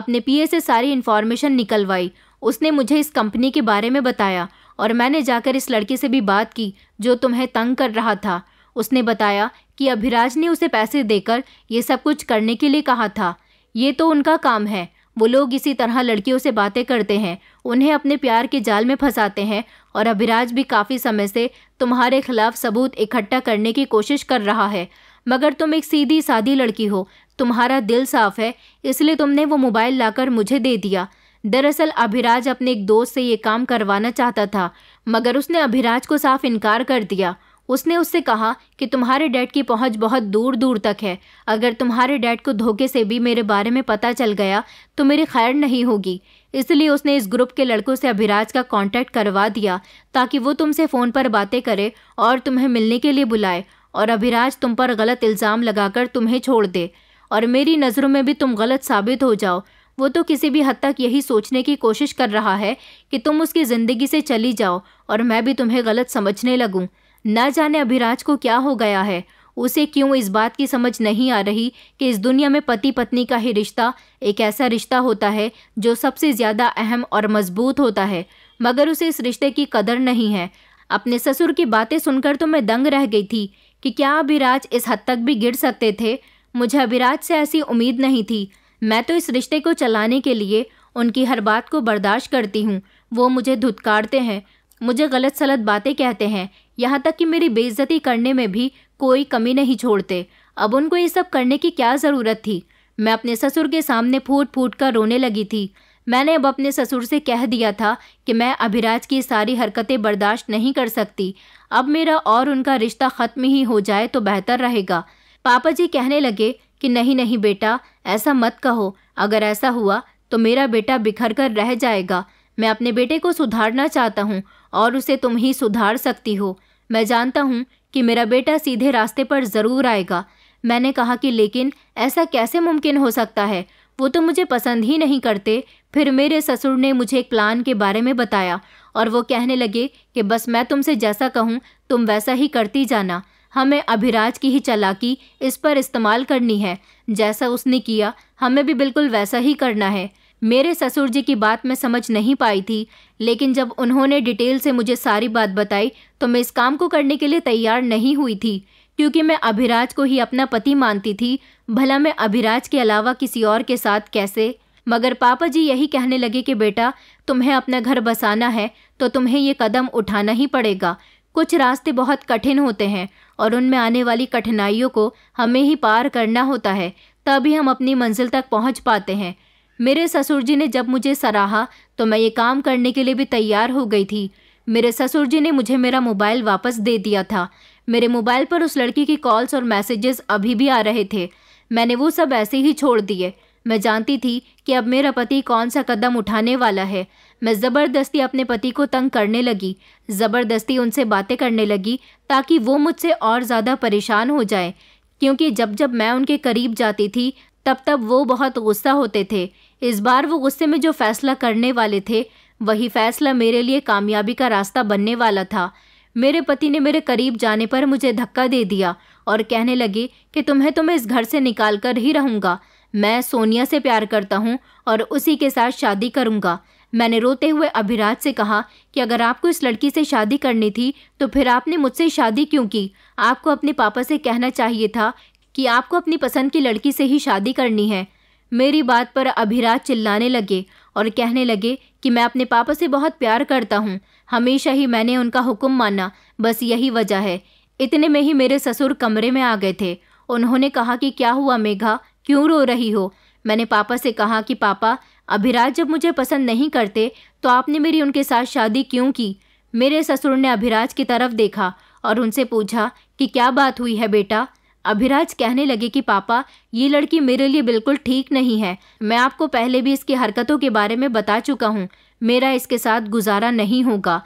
अपने पीए से सारी इन्फॉर्मेशन निकलवाई उसने मुझे इस कंपनी के बारे में बताया और मैंने जाकर इस लड़के से भी बात की जो तुम्हें तंग कर रहा था उसने बताया कि अभिराज ने उसे पैसे देकर ये सब कुछ करने के लिए कहा था ये तो उनका काम है वो लोग इसी तरह लड़कियों से बातें करते हैं उन्हें अपने प्यार के जाल में फंसाते हैं और अभिराज भी काफ़ी समय से तुम्हारे खिलाफ सबूत इकट्ठा करने की कोशिश कर रहा है मगर तुम एक सीधी सादी लड़की हो तुम्हारा दिल साफ है इसलिए तुमने वो मोबाइल लाकर मुझे दे दिया दरअसल अभिराज अपने एक दोस्त से ये काम करवाना चाहता था मगर उसने अभिराज को साफ इनकार कर दिया उसने उससे कहा कि तुम्हारे डैड की पहुंच बहुत दूर दूर तक है अगर तुम्हारे डैड को धोखे से भी मेरे बारे में पता चल गया तो मेरी खैर नहीं होगी इसलिए उसने इस ग्रुप के लड़कों से अभिराज का कांटेक्ट करवा दिया ताकि वो तुमसे फ़ोन पर बातें करे और तुम्हें मिलने के लिए बुलाए और अभिराज तुम पर गलत इल्ज़ाम लगाकर तुम्हें छोड़ दे और मेरी नज़रों में भी तुम गलत साबित हो जाओ वो तो किसी भी हद तक यही सोचने की कोशिश कर रहा है कि तुम उसकी ज़िंदगी से चली जाओ और मैं भी तुम्हें गलत समझने लगूँ न जाने अभिराज को क्या हो गया है उसे क्यों इस बात की समझ नहीं आ रही कि इस दुनिया में पति पत्नी का ही रिश्ता एक ऐसा रिश्ता होता है जो सबसे ज़्यादा अहम और मजबूत होता है मगर उसे इस रिश्ते की कदर नहीं है अपने ससुर की बातें सुनकर तो मैं दंग रह गई थी कि क्या अभिराज इस हद तक भी गिर सकते थे मुझे अभिराज से ऐसी उम्मीद नहीं थी मैं तो इस रिश्ते को चलाने के लिए उनकी हर बात को बर्दाश्त करती हूँ वो मुझे धुतकारते हैं मुझे गलत सलत बातें कहते हैं यहाँ तक कि मेरी बेइज्जती करने में भी कोई कमी नहीं छोड़ते अब उनको ये सब करने की क्या ज़रूरत थी मैं अपने ससुर के सामने फूट फूट कर रोने लगी थी मैंने अब अपने ससुर से कह दिया था कि मैं अभिराज की सारी हरकतें बर्दाश्त नहीं कर सकती अब मेरा और उनका रिश्ता ख़त्म ही हो जाए तो बेहतर रहेगा पापा जी कहने लगे कि नहीं नहीं बेटा ऐसा मत कहो अगर ऐसा हुआ तो मेरा बेटा बिखर कर रह जाएगा मैं अपने बेटे को सुधारना चाहता हूँ और उसे तुम ही सुधार सकती हो मैं जानता हूँ कि मेरा बेटा सीधे रास्ते पर ज़रूर आएगा मैंने कहा कि लेकिन ऐसा कैसे मुमकिन हो सकता है वो तो मुझे पसंद ही नहीं करते फिर मेरे ससुर ने मुझे एक प्लान के बारे में बताया और वो कहने लगे कि बस मैं तुमसे जैसा कहूँ तुम वैसा ही करती जाना हमें अभिराज की ही चालाकी इस पर इस्तेमाल करनी है जैसा उसने किया हमें भी बिल्कुल वैसा ही करना है मेरे ससुर जी की बात मैं समझ नहीं पाई थी लेकिन जब उन्होंने डिटेल से मुझे सारी बात बताई तो मैं इस काम को करने के लिए तैयार नहीं हुई थी क्योंकि मैं अभिराज को ही अपना पति मानती थी भला मैं अभिराज के अलावा किसी और के साथ कैसे मगर पापा जी यही कहने लगे कि बेटा तुम्हें अपना घर बसाना है तो तुम्हें ये कदम उठाना ही पड़ेगा कुछ रास्ते बहुत कठिन होते हैं और उनमें आने वाली कठिनाइयों को हमें ही पार करना होता है तभी हम अपनी मंजिल तक पहुंच पाते हैं मेरे ससुर जी ने जब मुझे सराहा तो मैं ये काम करने के लिए भी तैयार हो गई थी मेरे ससुर जी ने मुझे मेरा मोबाइल वापस दे दिया था मेरे मोबाइल पर उस लड़की की कॉल्स और मैसेजेस अभी भी आ रहे थे मैंने वो सब ऐसे ही छोड़ दिए मैं जानती थी कि अब मेरा पति कौन सा कदम उठाने वाला है मैं ज़बरदस्ती अपने पति को तंग करने लगी ज़बरदस्ती उनसे बातें करने लगी ताकि वो मुझसे और ज़्यादा परेशान हो जाए क्योंकि जब जब मैं उनके करीब जाती थी तब तब वो बहुत गुस्सा होते थे इस बार वो गुस्से में जो फैसला करने वाले थे वही फैसला मेरे लिए कामयाबी का रास्ता बनने वाला था मेरे पति ने मेरे करीब जाने पर मुझे धक्का दे दिया और कहने लगे कि तुम्हें तो मैं इस घर से निकाल कर ही रहूँगा मैं सोनिया से प्यार करता हूँ और उसी के साथ शादी करूँगा मैंने रोते हुए अभिराज से कहा कि अगर आपको इस लड़की से शादी करनी थी तो फिर आपने मुझसे शादी क्यों की आपको अपने पापा से कहना चाहिए था कि आपको अपनी पसंद की लड़की से ही शादी करनी है मेरी बात पर अभिराज चिल्लाने लगे और कहने लगे कि मैं अपने पापा से बहुत प्यार करता हूँ हमेशा ही मैंने उनका हुक्म माना बस यही वजह है इतने में ही मेरे ससुर कमरे में आ गए थे उन्होंने कहा कि क्या हुआ मेघा क्यों रो रही हो मैंने पापा से कहा कि पापा अभिराज जब मुझे पसंद नहीं करते तो आपने मेरी उनके साथ शादी क्यों की मेरे ससुर ने अभिराज की तरफ देखा और उनसे पूछा कि क्या बात हुई है बेटा अभिराज कहने लगे कि पापा ये लड़की मेरे लिए बिल्कुल ठीक नहीं है मैं आपको पहले भी इसकी हरकतों के बारे में बता चुका हूँ मेरा इसके साथ गुजारा नहीं होगा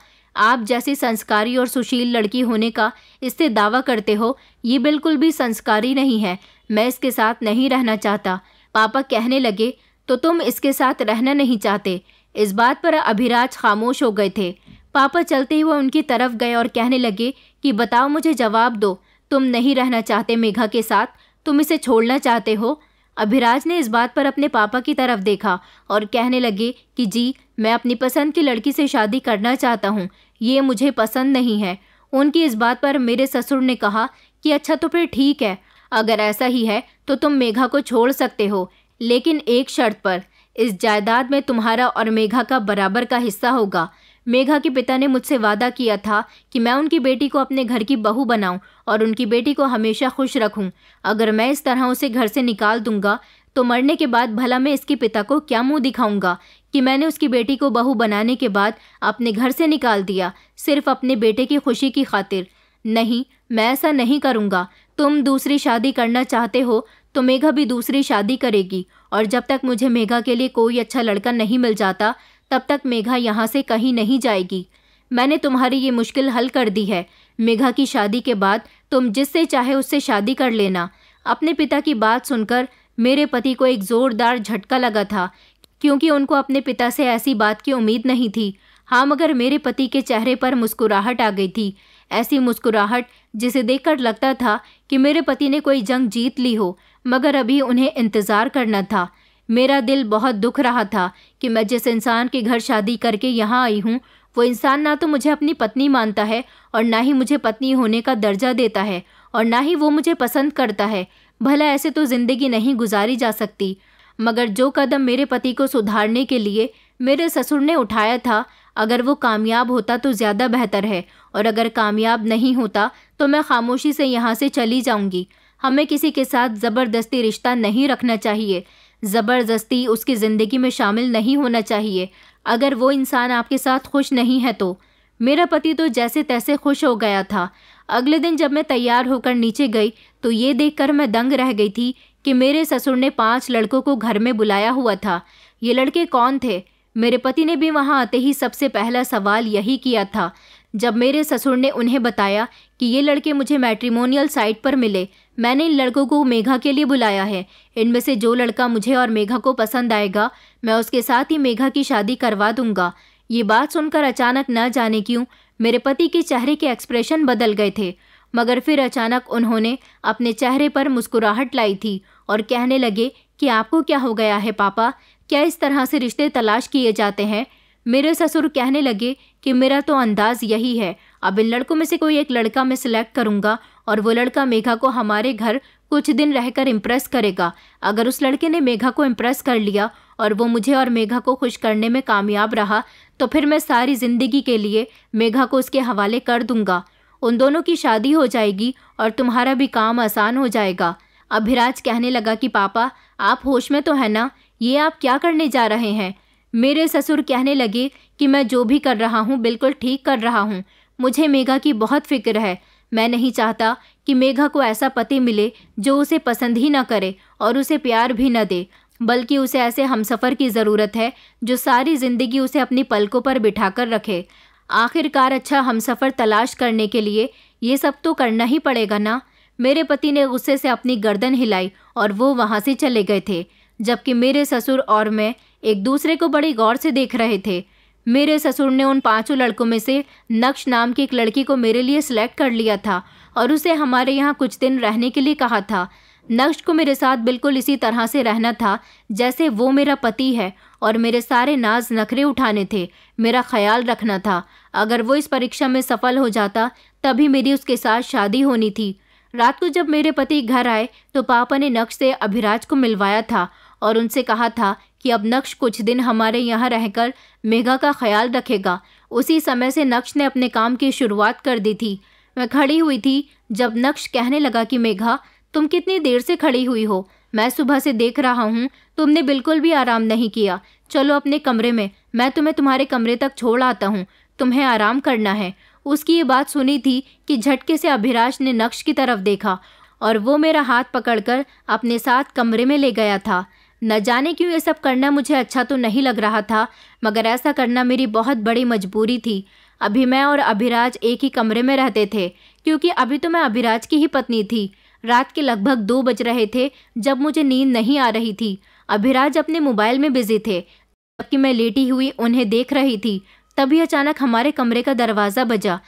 आप जैसी संस्कारी और सुशील लड़की होने का इससे दावा करते हो ये बिल्कुल भी संस्कारी नहीं है मैं इसके साथ नहीं रहना चाहता पापा कहने लगे तो तुम इसके साथ रहना नहीं चाहते इस बात पर अभिराज खामोश हो गए थे पापा चलते ही वह उनकी तरफ गए और कहने लगे कि बताओ मुझे जवाब दो तुम नहीं रहना चाहते मेघा के साथ तुम इसे छोड़ना चाहते हो अभिराज ने इस बात पर अपने पापा की तरफ देखा और कहने लगे कि जी मैं अपनी पसंद की लड़की से शादी करना चाहता हूँ ये मुझे पसंद नहीं है उनकी इस बात पर मेरे ससुर ने कहा कि अच्छा तो फिर ठीक है अगर ऐसा ही है तो तुम मेघा को छोड़ सकते हो लेकिन एक शर्त पर इस जायदाद में तुम्हारा और मेघा का बराबर का हिस्सा होगा मेघा के पिता ने मुझसे वादा किया था कि मैं उनकी बेटी को अपने घर की बहू बनाऊं और उनकी बेटी को हमेशा खुश रखूं। अगर मैं इस तरह उसे घर से निकाल दूंगा तो मरने के बाद भला मैं इसके पिता को क्या मुंह दिखाऊंगा कि मैंने उसकी बेटी को बहू बनाने के बाद अपने घर से निकाल दिया सिर्फ अपने बेटे की खुशी की खातिर नहीं मैं ऐसा नहीं करूँगा तुम दूसरी शादी करना चाहते हो तो मेघा भी दूसरी शादी करेगी और जब तक मुझे मेघा के लिए कोई अच्छा लड़का नहीं मिल जाता तब तक मेघा यहाँ से कहीं नहीं जाएगी मैंने तुम्हारी ये मुश्किल हल कर दी है मेघा की शादी के बाद तुम जिससे चाहे उससे शादी कर लेना अपने पिता की बात सुनकर मेरे पति को एक ज़ोरदार झटका लगा था क्योंकि उनको अपने पिता से ऐसी बात की उम्मीद नहीं थी हाँ मगर मेरे पति के चेहरे पर मुस्कुराहट आ गई थी ऐसी मुस्कुराहट जिसे देखकर लगता था कि मेरे पति ने कोई जंग जीत ली हो मगर अभी उन्हें इंतज़ार करना था मेरा दिल बहुत दुख रहा था कि मैं जिस इंसान के घर शादी करके यहाँ आई हूँ वो इंसान ना तो मुझे अपनी पत्नी मानता है और ना ही मुझे पत्नी होने का दर्जा देता है और ना ही वो मुझे पसंद करता है भला ऐसे तो ज़िंदगी नहीं गुजारी जा सकती मगर जो कदम मेरे पति को सुधारने के लिए मेरे ससुर ने उठाया था अगर वो कामयाब होता तो ज़्यादा बेहतर है और अगर कामयाब नहीं होता तो मैं खामोशी से यहाँ से चली जाऊँगी हमें किसी के साथ ज़बरदस्ती रिश्ता नहीं रखना चाहिए ज़बरदस्ती उसकी ज़िंदगी में शामिल नहीं होना चाहिए अगर वो इंसान आपके साथ खुश नहीं है तो मेरा पति तो जैसे तैसे खुश हो गया था अगले दिन जब मैं तैयार होकर नीचे गई तो ये देखकर मैं दंग रह गई थी कि मेरे ससुर ने पांच लड़कों को घर में बुलाया हुआ था ये लड़के कौन थे मेरे पति ने भी वहाँ आते ही सबसे पहला सवाल यही किया था जब मेरे ससुर ने उन्हें बताया कि ये लड़के मुझे मैट्रिमोनियल साइट पर मिले मैंने इन लड़कों को मेघा के लिए बुलाया है इनमें से जो लड़का मुझे और मेघा को पसंद आएगा मैं उसके साथ ही मेघा की शादी करवा दूंगा ये बात सुनकर अचानक न जाने क्यों मेरे पति के चेहरे के एक्सप्रेशन बदल गए थे मगर फिर अचानक उन्होंने अपने चेहरे पर मुस्कुराहट लाई थी और कहने लगे कि आपको क्या हो गया है पापा क्या इस तरह से रिश्ते तलाश किए जाते हैं मेरे ससुर कहने लगे कि मेरा तो अंदाज़ यही है अब इन लड़कों में से कोई एक लड़का मैं सिलेक्ट करूंगा और वो लड़का मेघा को हमारे घर कुछ दिन रहकर इम्प्रेस करेगा अगर उस लड़के ने मेघा को इम्प्रेस कर लिया और वो मुझे और मेघा को खुश करने में कामयाब रहा तो फिर मैं सारी ज़िंदगी के लिए मेघा को उसके हवाले कर दूंगा उन दोनों की शादी हो जाएगी और तुम्हारा भी काम आसान हो जाएगा अभिराज कहने लगा कि पापा आप होश में तो है ना ये आप क्या करने जा रहे हैं मेरे ससुर कहने लगे कि मैं जो भी कर रहा हूँ बिल्कुल ठीक कर रहा हूँ मुझे मेघा की बहुत फिक्र है मैं नहीं चाहता कि मेघा को ऐसा पति मिले जो उसे पसंद ही न करे और उसे प्यार भी न दे बल्कि उसे ऐसे हमसफ़र की ज़रूरत है जो सारी ज़िंदगी उसे अपनी पलकों पर बिठा कर रखे आखिरकार अच्छा हमसफ़र तलाश करने के लिए ये सब तो करना ही पड़ेगा ना मेरे पति ने गुस्से से अपनी गर्दन हिलाई और वो वहाँ से चले गए थे जबकि मेरे ससुर और मैं एक दूसरे को बड़ी गौर से देख रहे थे मेरे ससुर ने उन पांचों लड़कों में से नक्श नाम की एक लड़की को मेरे लिए सिलेक्ट कर लिया था और उसे हमारे यहाँ कुछ दिन रहने के लिए कहा था नक्श को मेरे साथ बिल्कुल इसी तरह से रहना था जैसे वो मेरा पति है और मेरे सारे नाज नखरे उठाने थे मेरा ख्याल रखना था अगर वो इस परीक्षा में सफल हो जाता तभी मेरी उसके साथ शादी होनी थी रात को जब मेरे पति घर आए तो पापा ने नक्श से अभिराज को मिलवाया था और उनसे कहा था कि अब नक्श कुछ दिन हमारे यहाँ रहकर मेघा का ख्याल रखेगा उसी समय से नक्श ने अपने काम की शुरुआत कर दी थी मैं खड़ी हुई थी जब नक्श कहने लगा कि मेघा तुम कितनी देर से खड़ी हुई हो मैं सुबह से देख रहा हूँ तुमने बिल्कुल भी आराम नहीं किया चलो अपने कमरे में मैं तुम्हें तुम्हारे कमरे तक छोड़ आता हूँ तुम्हें आराम करना है उसकी ये बात सुनी थी कि झटके से अभिराज ने नक्श की तरफ देखा और वो मेरा हाथ पकड़कर अपने साथ कमरे में ले गया था न जाने क्यों ये सब करना मुझे अच्छा तो नहीं लग रहा था मगर ऐसा करना मेरी बहुत बड़ी मजबूरी थी अभी मैं और अभिराज एक ही कमरे में रहते थे क्योंकि अभी तो मैं अभिराज की ही पत्नी थी रात के लगभग दो बज रहे थे जब मुझे नींद नहीं आ रही थी अभिराज अपने मोबाइल में बिजी थे जबकि मैं लेटी हुई उन्हें देख रही थी तभी अचानक हमारे कमरे का दरवाज़ा बजा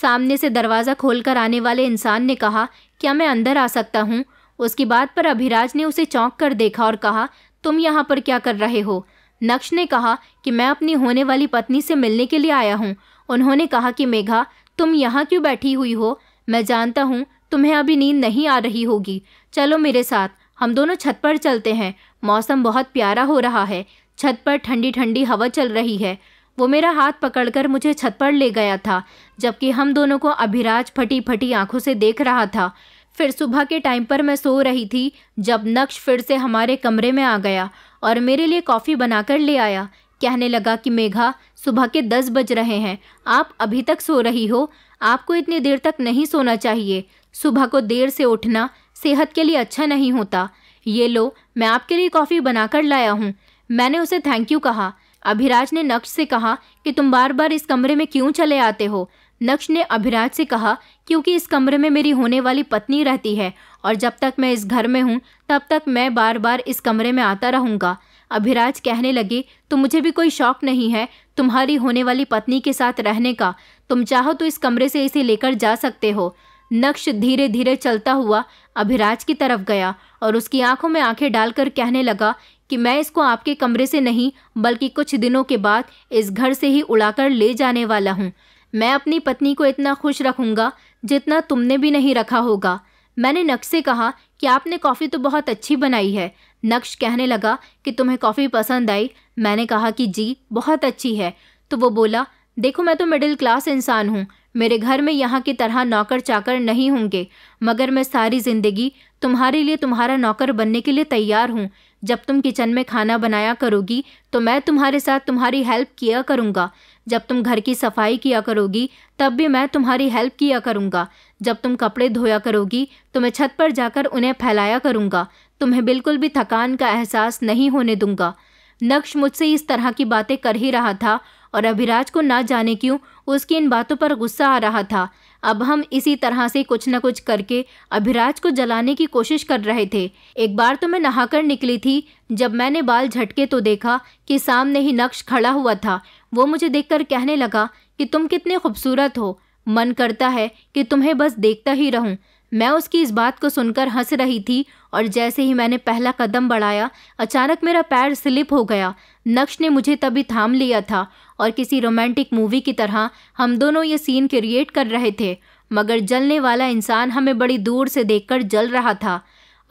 सामने से दरवाज़ा खोलकर आने वाले इंसान ने कहा क्या मैं अंदर आ सकता हूँ उसकी बात पर अभिराज ने उसे चौंक कर देखा और कहा तुम यहाँ पर क्या कर रहे हो नक्श ने कहा कि मैं अपनी होने वाली पत्नी से मिलने के लिए आया हूँ उन्होंने कहा कि मेघा तुम यहाँ क्यों बैठी हुई हो मैं जानता हूँ तुम्हें अभी नींद नहीं आ रही होगी चलो मेरे साथ हम दोनों छत पर चलते हैं मौसम बहुत प्यारा हो रहा है छत पर ठंडी ठंडी हवा चल रही है वो मेरा हाथ पकड़कर मुझे छत पर ले गया था जबकि हम दोनों को अभिराज फटी फटी आंखों से देख रहा था फिर सुबह के टाइम पर मैं सो रही थी जब नक्श फिर से हमारे कमरे में आ गया और मेरे लिए कॉफ़ी बनाकर ले आया कहने लगा कि मेघा सुबह के दस बज रहे हैं आप अभी तक सो रही हो आपको इतनी देर तक नहीं सोना चाहिए सुबह को देर से उठना सेहत के लिए अच्छा नहीं होता ये लो मैं आपके लिए कॉफ़ी बनाकर लाया हूँ मैंने उसे थैंक यू कहा अभिराज ने नक्श से कहा कि तुम बार बार इस कमरे में क्यों चले आते हो नक्श ने अभिराज से कहा क्योंकि इस कमरे में मेरी होने वाली पत्नी रहती है और जब तक मैं इस घर में हूँ तब तक मैं बार बार इस कमरे में आता रहूँगा अभिराज कहने लगे तो मुझे भी कोई शौक नहीं है तुम्हारी होने वाली पत्नी के साथ रहने का तुम चाहो तो इस कमरे से इसे लेकर जा सकते हो नक्श धीरे धीरे चलता हुआ अभिराज की तरफ गया और उसकी आंखों में आंखें डालकर कहने लगा कि मैं इसको आपके कमरे से नहीं बल्कि कुछ दिनों के बाद इस घर से ही उड़ाकर ले जाने वाला हूँ मैं अपनी पत्नी को इतना खुश रखूँगा जितना तुमने भी नहीं रखा होगा मैंने नक्श से कहा कि आपने कॉफ़ी तो बहुत अच्छी बनाई है नक्श कहने लगा कि तुम्हें कॉफ़ी पसंद आई मैंने कहा कि जी बहुत अच्छी है तो वो बोला देखो मैं तो मिडिल क्लास इंसान हूँ मेरे घर में यहाँ की तरह नौकर चाकर नहीं होंगे मगर मैं सारी ज़िंदगी तुम्हारे लिए तुम्हारा नौकर बनने के लिए तैयार हूँ जब तुम किचन में खाना बनाया करोगी तो मैं तुम्हारे साथ तुम्हारी हेल्प किया करूँगा जब तुम घर की सफाई किया करोगी तब भी मैं तुम्हारी हेल्प किया करूँगा जब तुम कपड़े धोया करोगी तो मैं छत पर जाकर उन्हें फैलाया करूँगा तुम्हें बिल्कुल भी थकान का एहसास नहीं होने दूंगा नक्श मुझसे इस तरह की बातें कर ही रहा था और अभिराज को ना जाने क्यों उसकी इन बातों पर गुस्सा आ रहा था अब हम इसी तरह से कुछ न कुछ करके अभिराज को जलाने की कोशिश कर रहे थे एक बार तो मैं नहाकर निकली थी जब मैंने बाल झटके तो देखा कि सामने ही नक्श खड़ा हुआ था वो मुझे देखकर कहने लगा कि तुम कितने खूबसूरत हो मन करता है कि तुम्हें बस देखता ही रहूं मैं उसकी इस बात को सुनकर हंस रही थी और जैसे ही मैंने पहला कदम बढ़ाया अचानक मेरा पैर स्लिप हो गया नक्श ने मुझे तभी थाम लिया था और किसी रोमांटिक मूवी की तरह हम दोनों ये सीन क्रिएट कर रहे थे मगर जलने वाला इंसान हमें बड़ी दूर से देखकर जल रहा था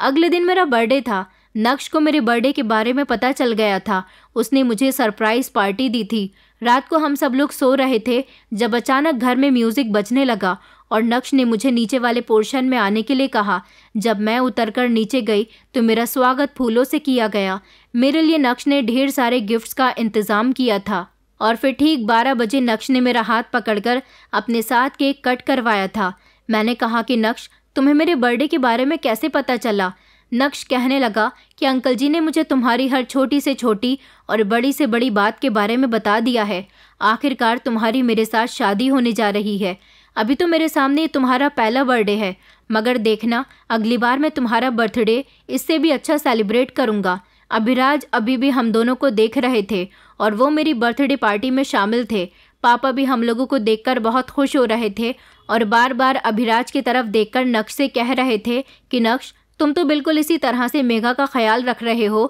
अगले दिन मेरा बर्थडे था नक्श को मेरे बर्थडे के बारे में पता चल गया था उसने मुझे सरप्राइज़ पार्टी दी थी रात को हम सब लोग सो रहे थे जब अचानक घर में म्यूज़िक बजने लगा और नक्श ने मुझे नीचे वाले पोर्शन में आने के लिए कहा जब मैं उतरकर नीचे गई तो मेरा स्वागत फूलों से किया गया मेरे लिए नक्श ने ढेर सारे गिफ्ट्स का इंतज़ाम किया था और फिर ठीक बारह बजे नक्श ने मेरा हाथ पकड़कर अपने साथ केक कट करवाया था मैंने कहा कि नक्श तुम्हें मेरे बर्थडे के बारे में कैसे पता चला नक्श कहने लगा कि अंकल जी ने मुझे तुम्हारी हर छोटी से छोटी और बड़ी से बड़ी बात के बारे में बता दिया है आखिरकार तुम्हारी मेरे साथ शादी होने जा रही है अभी तो मेरे सामने तुम्हारा पहला बर्थडे है मगर देखना अगली बार मैं तुम्हारा बर्थडे इससे भी अच्छा सेलिब्रेट करूँगा अभिराज अभी भी हम दोनों को देख रहे थे और वो मेरी बर्थडे पार्टी में शामिल थे पापा भी हम लोगों को देखकर बहुत खुश हो रहे थे और बार बार अभिराज की तरफ देखकर नक्श से कह रहे थे कि नक्श तुम तो बिल्कुल इसी तरह से मेघा का ख्याल रख रहे हो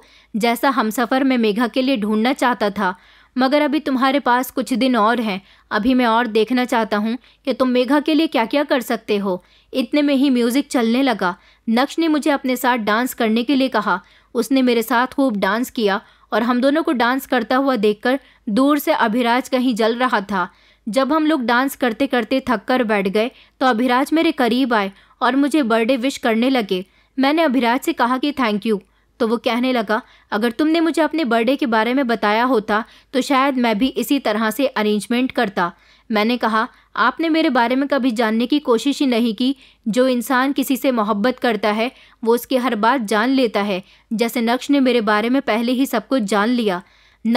जैसा हम सफ़र में मेघा के लिए ढूंढना चाहता था मगर अभी तुम्हारे पास कुछ दिन और हैं अभी मैं और देखना चाहता हूँ कि तुम मेघा के लिए क्या क्या कर सकते हो इतने में ही म्यूज़िक चलने लगा नक्श ने मुझे अपने साथ डांस करने के लिए कहा उसने मेरे साथ खूब डांस किया और हम दोनों को डांस करता हुआ देखकर दूर से अभिराज कहीं जल रहा था जब हम लोग डांस करते करते थक कर बैठ गए तो अभिराज मेरे करीब आए और मुझे बर्थडे विश करने लगे मैंने अभिराज से कहा कि थैंक यू तो वो कहने लगा अगर तुमने मुझे अपने बर्थडे के बारे में बताया होता तो शायद मैं भी इसी तरह से अरेंजमेंट करता मैंने कहा आपने मेरे बारे में कभी जानने की कोशिश ही नहीं की जो इंसान किसी से मोहब्बत करता है वो उसकी हर बात जान लेता है जैसे नक्श ने मेरे बारे में पहले ही सब कुछ जान लिया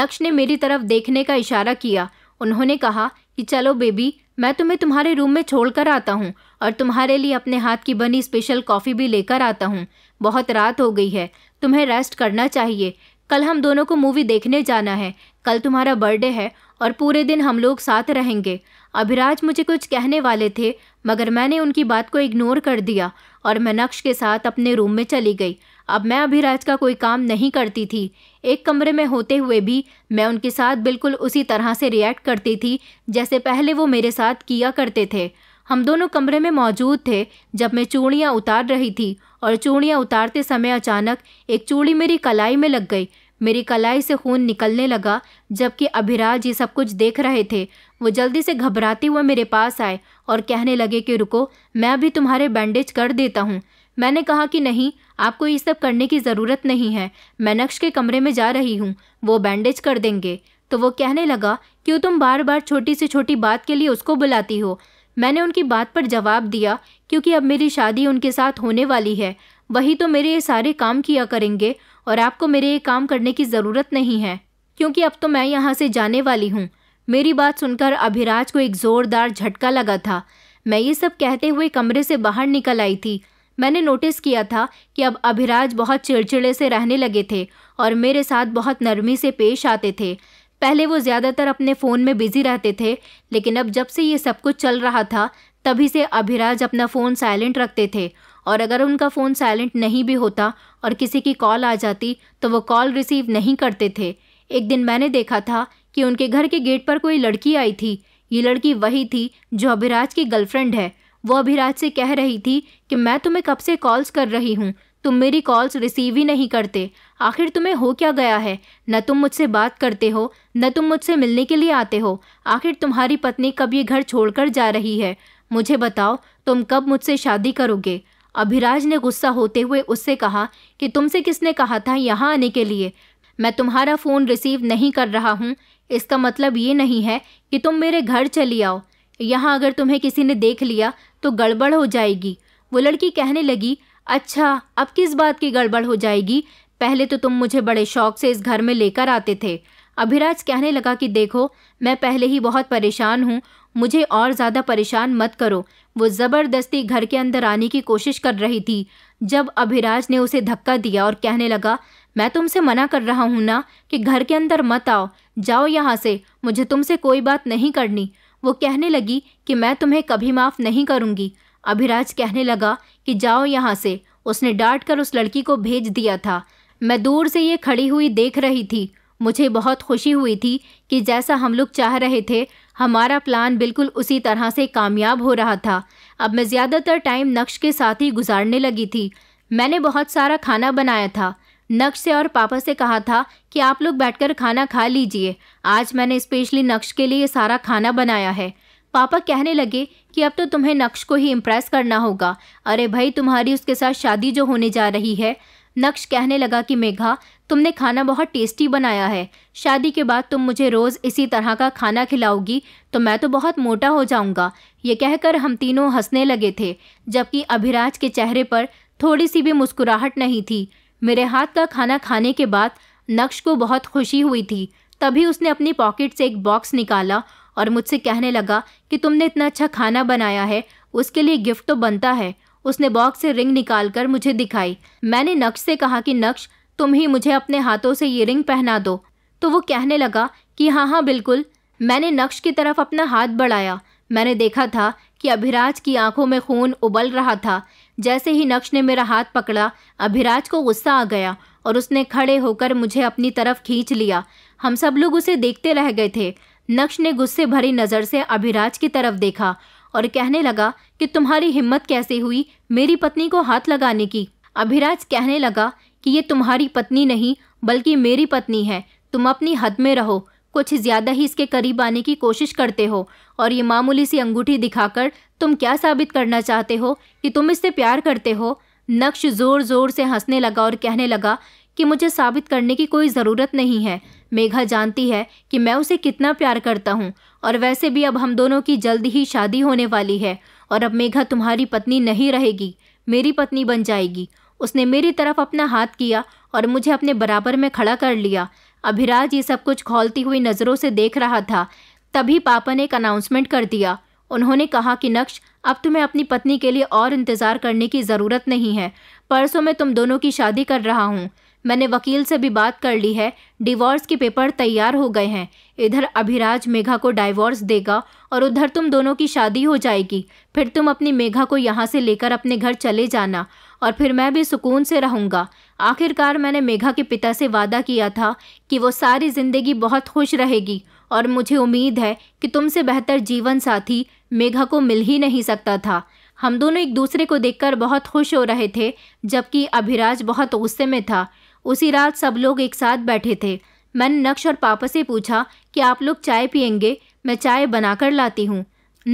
नक्श ने मेरी तरफ देखने का इशारा किया उन्होंने कहा कि चलो बेबी मैं तुम्हें तुम्हारे रूम में छोड़ कर आता हूँ और तुम्हारे लिए अपने हाथ की बनी स्पेशल कॉफ़ी भी लेकर आता हूँ बहुत रात हो गई है तुम्हें रेस्ट करना चाहिए कल हम दोनों को मूवी देखने जाना है कल तुम्हारा बर्थडे है और पूरे दिन हम लोग साथ रहेंगे अभिराज मुझे कुछ कहने वाले थे मगर मैंने उनकी बात को इग्नोर कर दिया और मैं नक्श के साथ अपने रूम में चली गई अब मैं अभिराज का कोई काम नहीं करती थी एक कमरे में होते हुए भी मैं उनके साथ बिल्कुल उसी तरह से रिएक्ट करती थी जैसे पहले वो मेरे साथ किया करते थे हम दोनों कमरे में मौजूद थे जब मैं चूड़ियाँ उतार रही थी और चूड़ियाँ उतारते समय अचानक एक चूड़ी मेरी कलाई में लग गई मेरी कलाई से खून निकलने लगा जबकि अभिराज ये सब कुछ देख रहे थे वो जल्दी से घबराते हुए मेरे पास आए और कहने लगे कि रुको मैं भी तुम्हारे बैंडेज कर देता हूँ मैंने कहा कि नहीं आपको ये सब करने की ज़रूरत नहीं है मैं नक्श के कमरे में जा रही हूँ वो बैंडेज कर देंगे तो वो कहने लगा क्यों तुम बार बार छोटी से छोटी बात के लिए उसको बुलाती हो मैंने उनकी बात पर जवाब दिया क्योंकि अब मेरी शादी उनके साथ होने वाली है वही तो मेरे ये सारे काम किया करेंगे और आपको मेरे ये काम करने की ज़रूरत नहीं है क्योंकि अब तो मैं यहाँ से जाने वाली हूँ मेरी बात सुनकर अभिराज को एक ज़ोरदार झटका लगा था मैं ये सब कहते हुए कमरे से बाहर निकल आई थी मैंने नोटिस किया था कि अब अभिराज बहुत चिड़चिड़े से रहने लगे थे और मेरे साथ बहुत नरमी से पेश आते थे पहले वो ज़्यादातर अपने फ़ोन में बिज़ी रहते थे लेकिन अब जब से ये सब कुछ चल रहा था तभी से अभिराज अपना फ़ोन साइलेंट रखते थे और अगर उनका फ़ोन साइलेंट नहीं भी होता और किसी की कॉल आ जाती तो वो कॉल रिसीव नहीं करते थे एक दिन मैंने देखा था कि उनके घर के गेट पर कोई लड़की आई थी ये लड़की वही थी जो अभिराज की गर्लफ्रेंड है वो अभिराज से कह रही थी कि मैं तुम्हें कब से कॉल्स कर रही हूँ तुम मेरी कॉल्स रिसीव ही नहीं करते आखिर तुम्हें हो क्या गया है न तुम मुझसे बात करते हो न तुम मुझसे मिलने के लिए आते हो आखिर तुम्हारी पत्नी कब ये घर छोड़कर जा रही है मुझे बताओ तुम कब मुझसे शादी करोगे अभिराज ने गुस्सा होते हुए उससे कहा कि तुमसे किसने कहा था यहाँ आने के लिए मैं तुम्हारा फ़ोन रिसीव नहीं कर रहा हूँ इसका मतलब ये नहीं है कि तुम मेरे घर चली आओ यहाँ अगर तुम्हें किसी ने देख लिया तो गड़बड़ हो जाएगी वो लड़की कहने लगी अच्छा अब किस बात की गड़बड़ हो जाएगी पहले तो तुम मुझे बड़े शौक से इस घर में लेकर आते थे अभिराज कहने लगा कि देखो मैं पहले ही बहुत परेशान हूँ मुझे और ज़्यादा परेशान मत करो वो ज़बरदस्ती घर के अंदर आने की कोशिश कर रही थी जब अभिराज ने उसे धक्का दिया और कहने लगा मैं तुमसे मना कर रहा हूँ ना कि घर के अंदर मत आओ जाओ यहाँ से मुझे तुमसे कोई बात नहीं करनी वो कहने लगी कि मैं तुम्हें कभी माफ़ नहीं करूँगी अभिराज कहने लगा कि जाओ यहाँ से उसने डांट कर उस लड़की को भेज दिया था मैं दूर से ये खड़ी हुई देख रही थी मुझे बहुत खुशी हुई थी कि जैसा हम लोग चाह रहे थे हमारा प्लान बिल्कुल उसी तरह से कामयाब हो रहा था अब मैं ज़्यादातर टाइम नक्श के साथ ही गुजारने लगी थी मैंने बहुत सारा खाना बनाया था नक्श से और पापा से कहा था कि आप लोग बैठकर खाना खा लीजिए आज मैंने स्पेशली नक्श के लिए सारा खाना बनाया है पापा कहने लगे कि अब तो तुम्हें नक्श को ही इम्प्रेस करना होगा अरे भाई तुम्हारी उसके साथ शादी जो होने जा रही है नक्श कहने लगा कि मेघा तुमने खाना बहुत टेस्टी बनाया है शादी के बाद तुम मुझे रोज़ इसी तरह का खाना खिलाओगी तो मैं तो बहुत मोटा हो जाऊंगा ये कहकर हम तीनों हंसने लगे थे जबकि अभिराज के चेहरे पर थोड़ी सी भी मुस्कुराहट नहीं थी मेरे हाथ का खाना खाने के बाद नक्श को बहुत खुशी हुई थी तभी उसने अपनी पॉकेट से एक बॉक्स निकाला और मुझसे कहने लगा कि तुमने इतना अच्छा खाना बनाया है उसके लिए गिफ्ट तो बनता है उसने बॉक्स से रिंग निकाल कर मुझे दिखाई मैंने नक्श से कहा कि नक्श तुम ही मुझे अपने हाथों से ये रिंग पहना दो तो वो कहने लगा कि हाँ हाँ बिल्कुल मैंने नक्श की तरफ अपना हाथ बढ़ाया मैंने देखा था कि अभिराज की आंखों में खून उबल रहा था जैसे ही नक्श ने मेरा हाथ पकड़ा अभिराज को गुस्सा आ गया और उसने खड़े होकर मुझे अपनी तरफ खींच लिया हम सब लोग उसे देखते रह गए थे नक्श ने गुस्से भरी नज़र से अभिराज की तरफ देखा और कहने लगा कि तुम्हारी हिम्मत कैसे हुई मेरी पत्नी को हाथ लगाने की अभिराज कहने लगा कि ये तुम्हारी पत्नी नहीं बल्कि मेरी पत्नी है तुम अपनी हद में रहो कुछ ज़्यादा ही इसके करीब आने की कोशिश करते हो और ये मामूली सी अंगूठी दिखाकर तुम क्या साबित करना चाहते हो कि तुम इससे प्यार करते हो नक्श ज़ोर ज़ोर से हंसने लगा और कहने लगा कि मुझे साबित करने की कोई ज़रूरत नहीं है मेघा जानती है कि मैं उसे कितना प्यार करता हूँ और वैसे भी अब हम दोनों की जल्द ही शादी होने वाली है और अब मेघा तुम्हारी पत्नी नहीं रहेगी मेरी पत्नी बन जाएगी उसने मेरी तरफ अपना हाथ किया और मुझे अपने बराबर में खड़ा कर लिया अभिराज ये सब कुछ खोलती हुई नज़रों से देख रहा था तभी पापा ने एक अनाउंसमेंट कर दिया उन्होंने कहा कि नक्श अब तुम्हें अपनी पत्नी के लिए और इंतज़ार करने की ज़रूरत नहीं है परसों मैं तुम दोनों की शादी कर रहा हूँ मैंने वकील से भी बात कर ली है डिवोर्स के पेपर तैयार हो गए हैं इधर अभिराज मेघा को डाइवोर्स देगा और उधर तुम दोनों की शादी हो जाएगी फिर तुम अपनी मेघा को यहाँ से लेकर अपने घर चले जाना और फिर मैं भी सुकून से रहूँगा आखिरकार मैंने मेघा के पिता से वादा किया था कि वो सारी ज़िंदगी बहुत खुश रहेगी और मुझे उम्मीद है कि तुमसे बेहतर जीवन साथी मेघा को मिल ही नहीं सकता था हम दोनों एक दूसरे को देखकर बहुत खुश हो रहे थे जबकि अभिराज बहुत गुस्से में था उसी रात सब लोग एक साथ बैठे थे मैंने नक्श और पापा से पूछा कि आप लोग चाय पियेंगे मैं चाय बनाकर लाती हूँ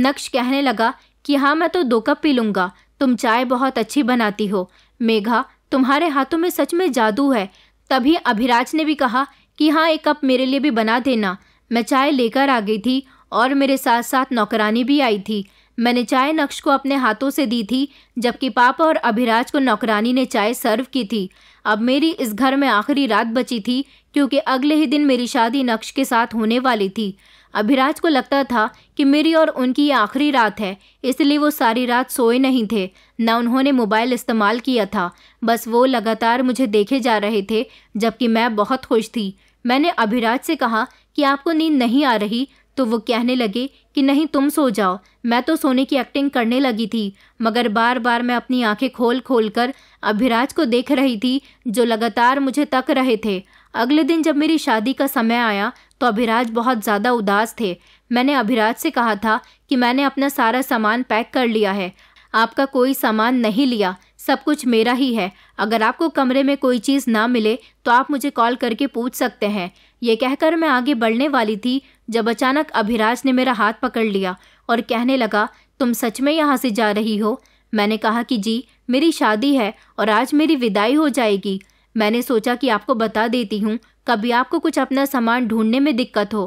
नक्श कहने लगा कि हाँ मैं तो दो कप पी लूँगा तुम चाय बहुत अच्छी बनाती हो मेघा तुम्हारे हाथों में सच में जादू है तभी अभिराज ने भी कहा कि हाँ एक कप मेरे लिए भी बना देना मैं चाय लेकर आ गई थी और मेरे साथ साथ नौकरानी भी आई थी मैंने चाय नक्श को अपने हाथों से दी थी जबकि पापा और अभिराज को नौकरानी ने चाय सर्व की थी अब मेरी इस घर में आखिरी रात बची थी क्योंकि अगले ही दिन मेरी शादी नक्श के साथ होने वाली थी अभिराज को लगता था कि मेरी और उनकी ये आखिरी रात है इसलिए वो सारी रात सोए नहीं थे ना उन्होंने मोबाइल इस्तेमाल किया था बस वो लगातार मुझे देखे जा रहे थे जबकि मैं बहुत खुश थी मैंने अभिराज से कहा कि आपको नींद नहीं आ रही तो वो कहने लगे कि नहीं तुम सो जाओ मैं तो सोने की एक्टिंग करने लगी थी मगर बार बार मैं अपनी आंखें खोल खोल कर अभिराज को देख रही थी जो लगातार मुझे तक रहे थे अगले दिन जब मेरी शादी का समय आया तो अभिराज बहुत ज़्यादा उदास थे मैंने अभिराज से कहा था कि मैंने अपना सारा सामान पैक कर लिया है आपका कोई सामान नहीं लिया सब कुछ मेरा ही है अगर आपको कमरे में कोई चीज़ ना मिले तो आप मुझे कॉल करके पूछ सकते हैं ये कहकर मैं आगे बढ़ने वाली थी जब अचानक अभिराज ने मेरा हाथ पकड़ लिया और कहने लगा तुम सच में यहाँ से जा रही हो मैंने कहा कि जी मेरी शादी है और आज मेरी विदाई हो जाएगी मैंने सोचा कि आपको बता देती हूँ कभी आपको कुछ अपना सामान ढूंढने में दिक्कत हो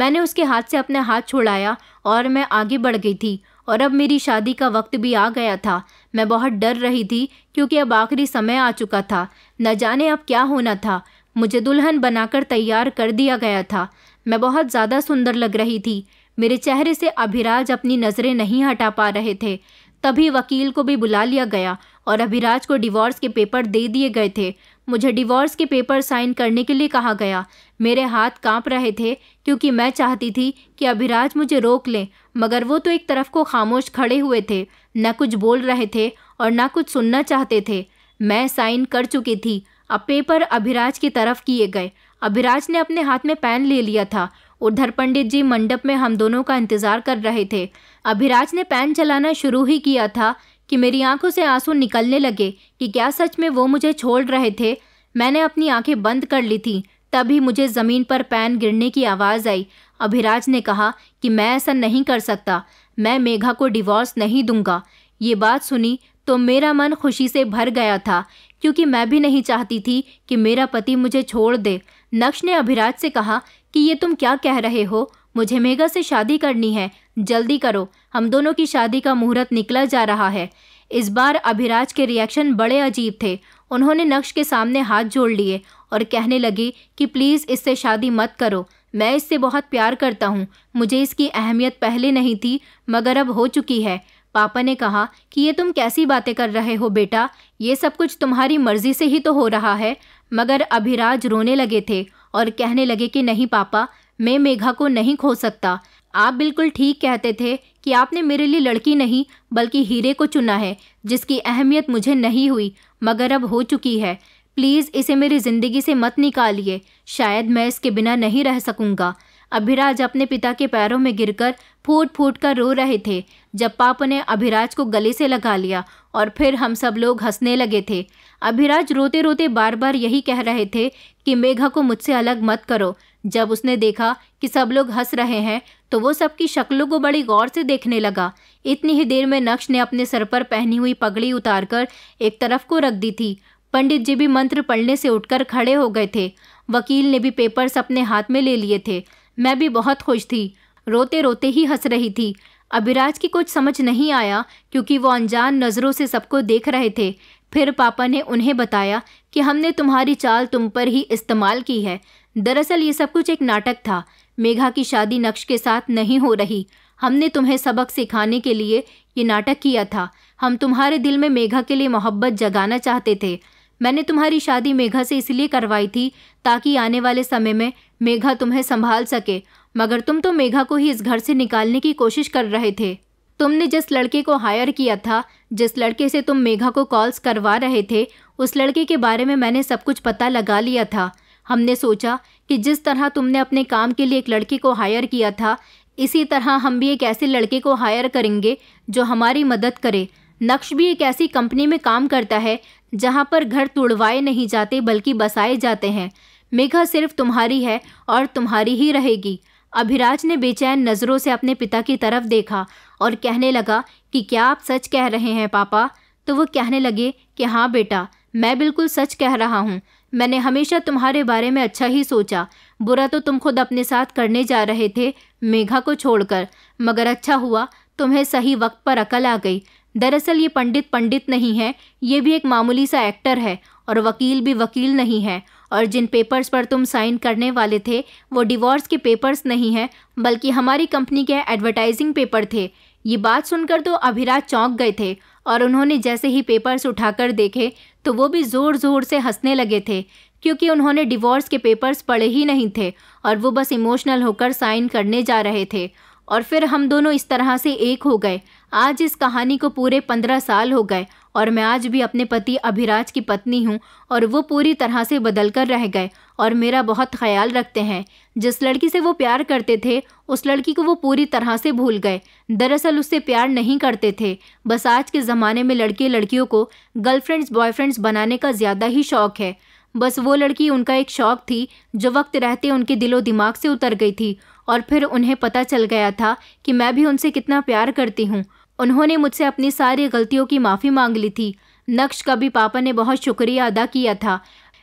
मैंने उसके हाथ से अपना हाथ छोड़ाया और मैं आगे बढ़ गई थी और अब मेरी शादी का वक्त भी आ गया था मैं बहुत डर रही थी क्योंकि अब आखिरी समय आ चुका था न जाने अब क्या होना था मुझे दुल्हन बनाकर तैयार कर दिया गया था मैं बहुत ज़्यादा सुंदर लग रही थी मेरे चेहरे से अभिराज अपनी नज़रें नहीं हटा पा रहे थे तभी वकील को भी बुला लिया गया और अभिराज को डिवोर्स के पेपर दे दिए गए थे मुझे डिवोर्स के पेपर साइन करने के लिए कहा गया मेरे हाथ कांप रहे थे क्योंकि मैं चाहती थी कि अभिराज मुझे रोक लें मगर वो तो एक तरफ को खामोश खड़े हुए थे न कुछ बोल रहे थे और न कुछ सुनना चाहते थे मैं साइन कर चुकी थी अब पेपर अभिराज की तरफ किए गए अभिराज ने अपने हाथ में पैन ले लिया था उधर पंडित जी मंडप में हम दोनों का इंतज़ार कर रहे थे अभिराज ने पैन चलाना शुरू ही किया था कि मेरी आंखों से आंसू निकलने लगे कि क्या सच में वो मुझे छोड़ रहे थे मैंने अपनी आंखें बंद कर ली थी तभी मुझे ज़मीन पर पैन गिरने की आवाज़ आई अभिराज ने कहा कि मैं ऐसा नहीं कर सकता मैं मेघा को डिवोर्स नहीं दूंगा ये बात सुनी तो मेरा मन खुशी से भर गया था क्योंकि मैं भी नहीं चाहती थी कि मेरा पति मुझे छोड़ दे नक्श ने अभिराज से कहा कि ये तुम क्या कह रहे हो मुझे मेघा से शादी करनी है जल्दी करो हम दोनों की शादी का मुहूर्त निकला जा रहा है इस बार अभिराज के रिएक्शन बड़े अजीब थे उन्होंने नक्श के सामने हाथ जोड़ लिए और कहने लगे कि प्लीज़ इससे शादी मत करो मैं इससे बहुत प्यार करता हूँ मुझे इसकी अहमियत पहले नहीं थी मगर अब हो चुकी है पापा ने कहा कि ये तुम कैसी बातें कर रहे हो बेटा ये सब कुछ तुम्हारी मर्जी से ही तो हो रहा है मगर अभिराज रोने लगे थे और कहने लगे कि नहीं पापा मैं मेघा को नहीं खो सकता आप बिल्कुल ठीक कहते थे कि आपने मेरे लिए लड़की नहीं बल्कि हीरे को चुना है जिसकी अहमियत मुझे नहीं हुई मगर अब हो चुकी है प्लीज़ इसे मेरी ज़िंदगी से मत निकालिए शायद मैं इसके बिना नहीं रह सकूँगा अभिराज अपने पिता के पैरों में गिरकर फूट फूट कर रो रहे थे जब पाप ने अभिराज को गले से लगा लिया और फिर हम सब लोग हंसने लगे थे अभिराज रोते रोते बार बार यही कह रहे थे कि मेघा को मुझसे अलग मत करो जब उसने देखा कि सब लोग हंस रहे हैं तो वो सबकी शक्लों को बड़ी गौर से देखने लगा इतनी ही देर में नक्श ने अपने सर पर पहनी हुई पगड़ी उतारकर एक तरफ को रख दी थी पंडित जी भी मंत्र पढ़ने से उठकर खड़े हो गए थे वकील ने भी पेपर्स अपने हाथ में ले लिए थे मैं भी बहुत खुश थी रोते रोते ही हंस रही थी अभिराज की कुछ समझ नहीं आया क्योंकि वो अनजान नज़रों से सबको देख रहे थे फिर पापा ने उन्हें बताया कि हमने तुम्हारी चाल तुम पर ही इस्तेमाल की है दरअसल ये सब कुछ एक नाटक था मेघा की शादी नक्श के साथ नहीं हो रही हमने तुम्हें सबक सिखाने के लिए ये नाटक किया था हम तुम्हारे दिल में मेघा के लिए मोहब्बत जगाना चाहते थे मैंने तुम्हारी शादी मेघा से इसलिए करवाई थी ताकि आने वाले समय में मेघा तुम्हें संभाल सके मगर तुम तो मेघा को ही इस घर से निकालने की कोशिश कर रहे थे तुमने जिस लड़के को हायर किया था जिस लड़के से तुम मेघा को कॉल्स करवा रहे थे उस लड़के के बारे में मैंने सब कुछ पता लगा लिया था हमने सोचा कि जिस तरह तुमने अपने काम के लिए एक लड़के को हायर किया था इसी तरह हम भी एक ऐसे लड़के को हायर करेंगे जो हमारी मदद करे नक्श भी एक ऐसी कंपनी में काम करता है जहाँ पर घर तुड़वाए नहीं जाते बल्कि बसाए जाते हैं मेघा सिर्फ तुम्हारी है और तुम्हारी ही रहेगी अभिराज ने बेचैन नज़रों से अपने पिता की तरफ देखा और कहने लगा कि क्या आप सच कह रहे हैं पापा तो वो कहने लगे कि हाँ बेटा मैं बिल्कुल सच कह रहा हूँ मैंने हमेशा तुम्हारे बारे में अच्छा ही सोचा बुरा तो तुम खुद अपने साथ करने जा रहे थे मेघा को छोड़कर मगर अच्छा हुआ तुम्हें सही वक्त पर अकल आ गई दरअसल ये पंडित पंडित नहीं है ये भी एक मामूली सा एक्टर है और वकील भी वकील नहीं है और जिन पेपर्स पर तुम साइन करने वाले थे वो डिवोर्स के पेपर्स नहीं हैं बल्कि हमारी कंपनी के एडवर्टाइजिंग पेपर थे ये बात सुनकर तो अभिराज चौंक गए थे और उन्होंने जैसे ही पेपर्स उठाकर देखे तो वो भी ज़ोर ज़ोर से हंसने लगे थे क्योंकि उन्होंने डिवोर्स के पेपर्स पढ़े ही नहीं थे और वो बस इमोशनल होकर साइन करने जा रहे थे और फिर हम दोनों इस तरह से एक हो गए आज इस कहानी को पूरे पंद्रह साल हो गए और मैं आज भी अपने पति अभिराज की पत्नी हूँ और वो पूरी तरह से बदल कर रह गए और मेरा बहुत ख्याल रखते हैं जिस लड़की से वो प्यार करते थे उस लड़की को वो पूरी तरह से भूल गए दरअसल उससे प्यार नहीं करते थे बस आज के ज़माने में लड़के लड़कियों को गर्लफ्रेंड्स बॉयफ्रेंड्स बनाने का ज़्यादा ही शौक़ है बस वो लड़की उनका एक शौक़ थी जो वक्त रहते उनके दिलो दिमाग से उतर गई थी और फिर उन्हें पता चल गया था कि मैं भी उनसे कितना प्यार करती हूँ उन्होंने मुझसे अपनी सारी गलतियों की माफ़ी मांग ली थी नक्श का भी पापा ने बहुत शुक्रिया अदा किया था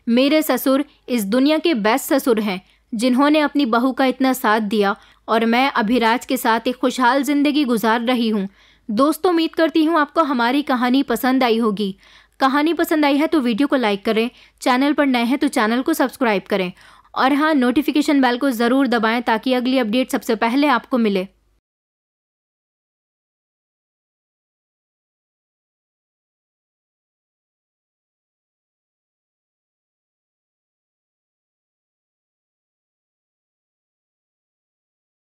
मेरे ससुर इस दुनिया के बेस्ट ससुर हैं जिन्होंने अपनी बहू का इतना साथ दिया और मैं अभिराज के साथ एक खुशहाल ज़िंदगी गुजार रही हूँ दोस्तों उम्मीद करती हूँ आपको हमारी कहानी पसंद आई होगी कहानी पसंद आई है तो वीडियो को लाइक करें चैनल पर नए हैं तो चैनल को सब्सक्राइब करें और हाँ नोटिफिकेशन बेल को ज़रूर दबाएं ताकि अगली अपडेट सबसे पहले आपको मिले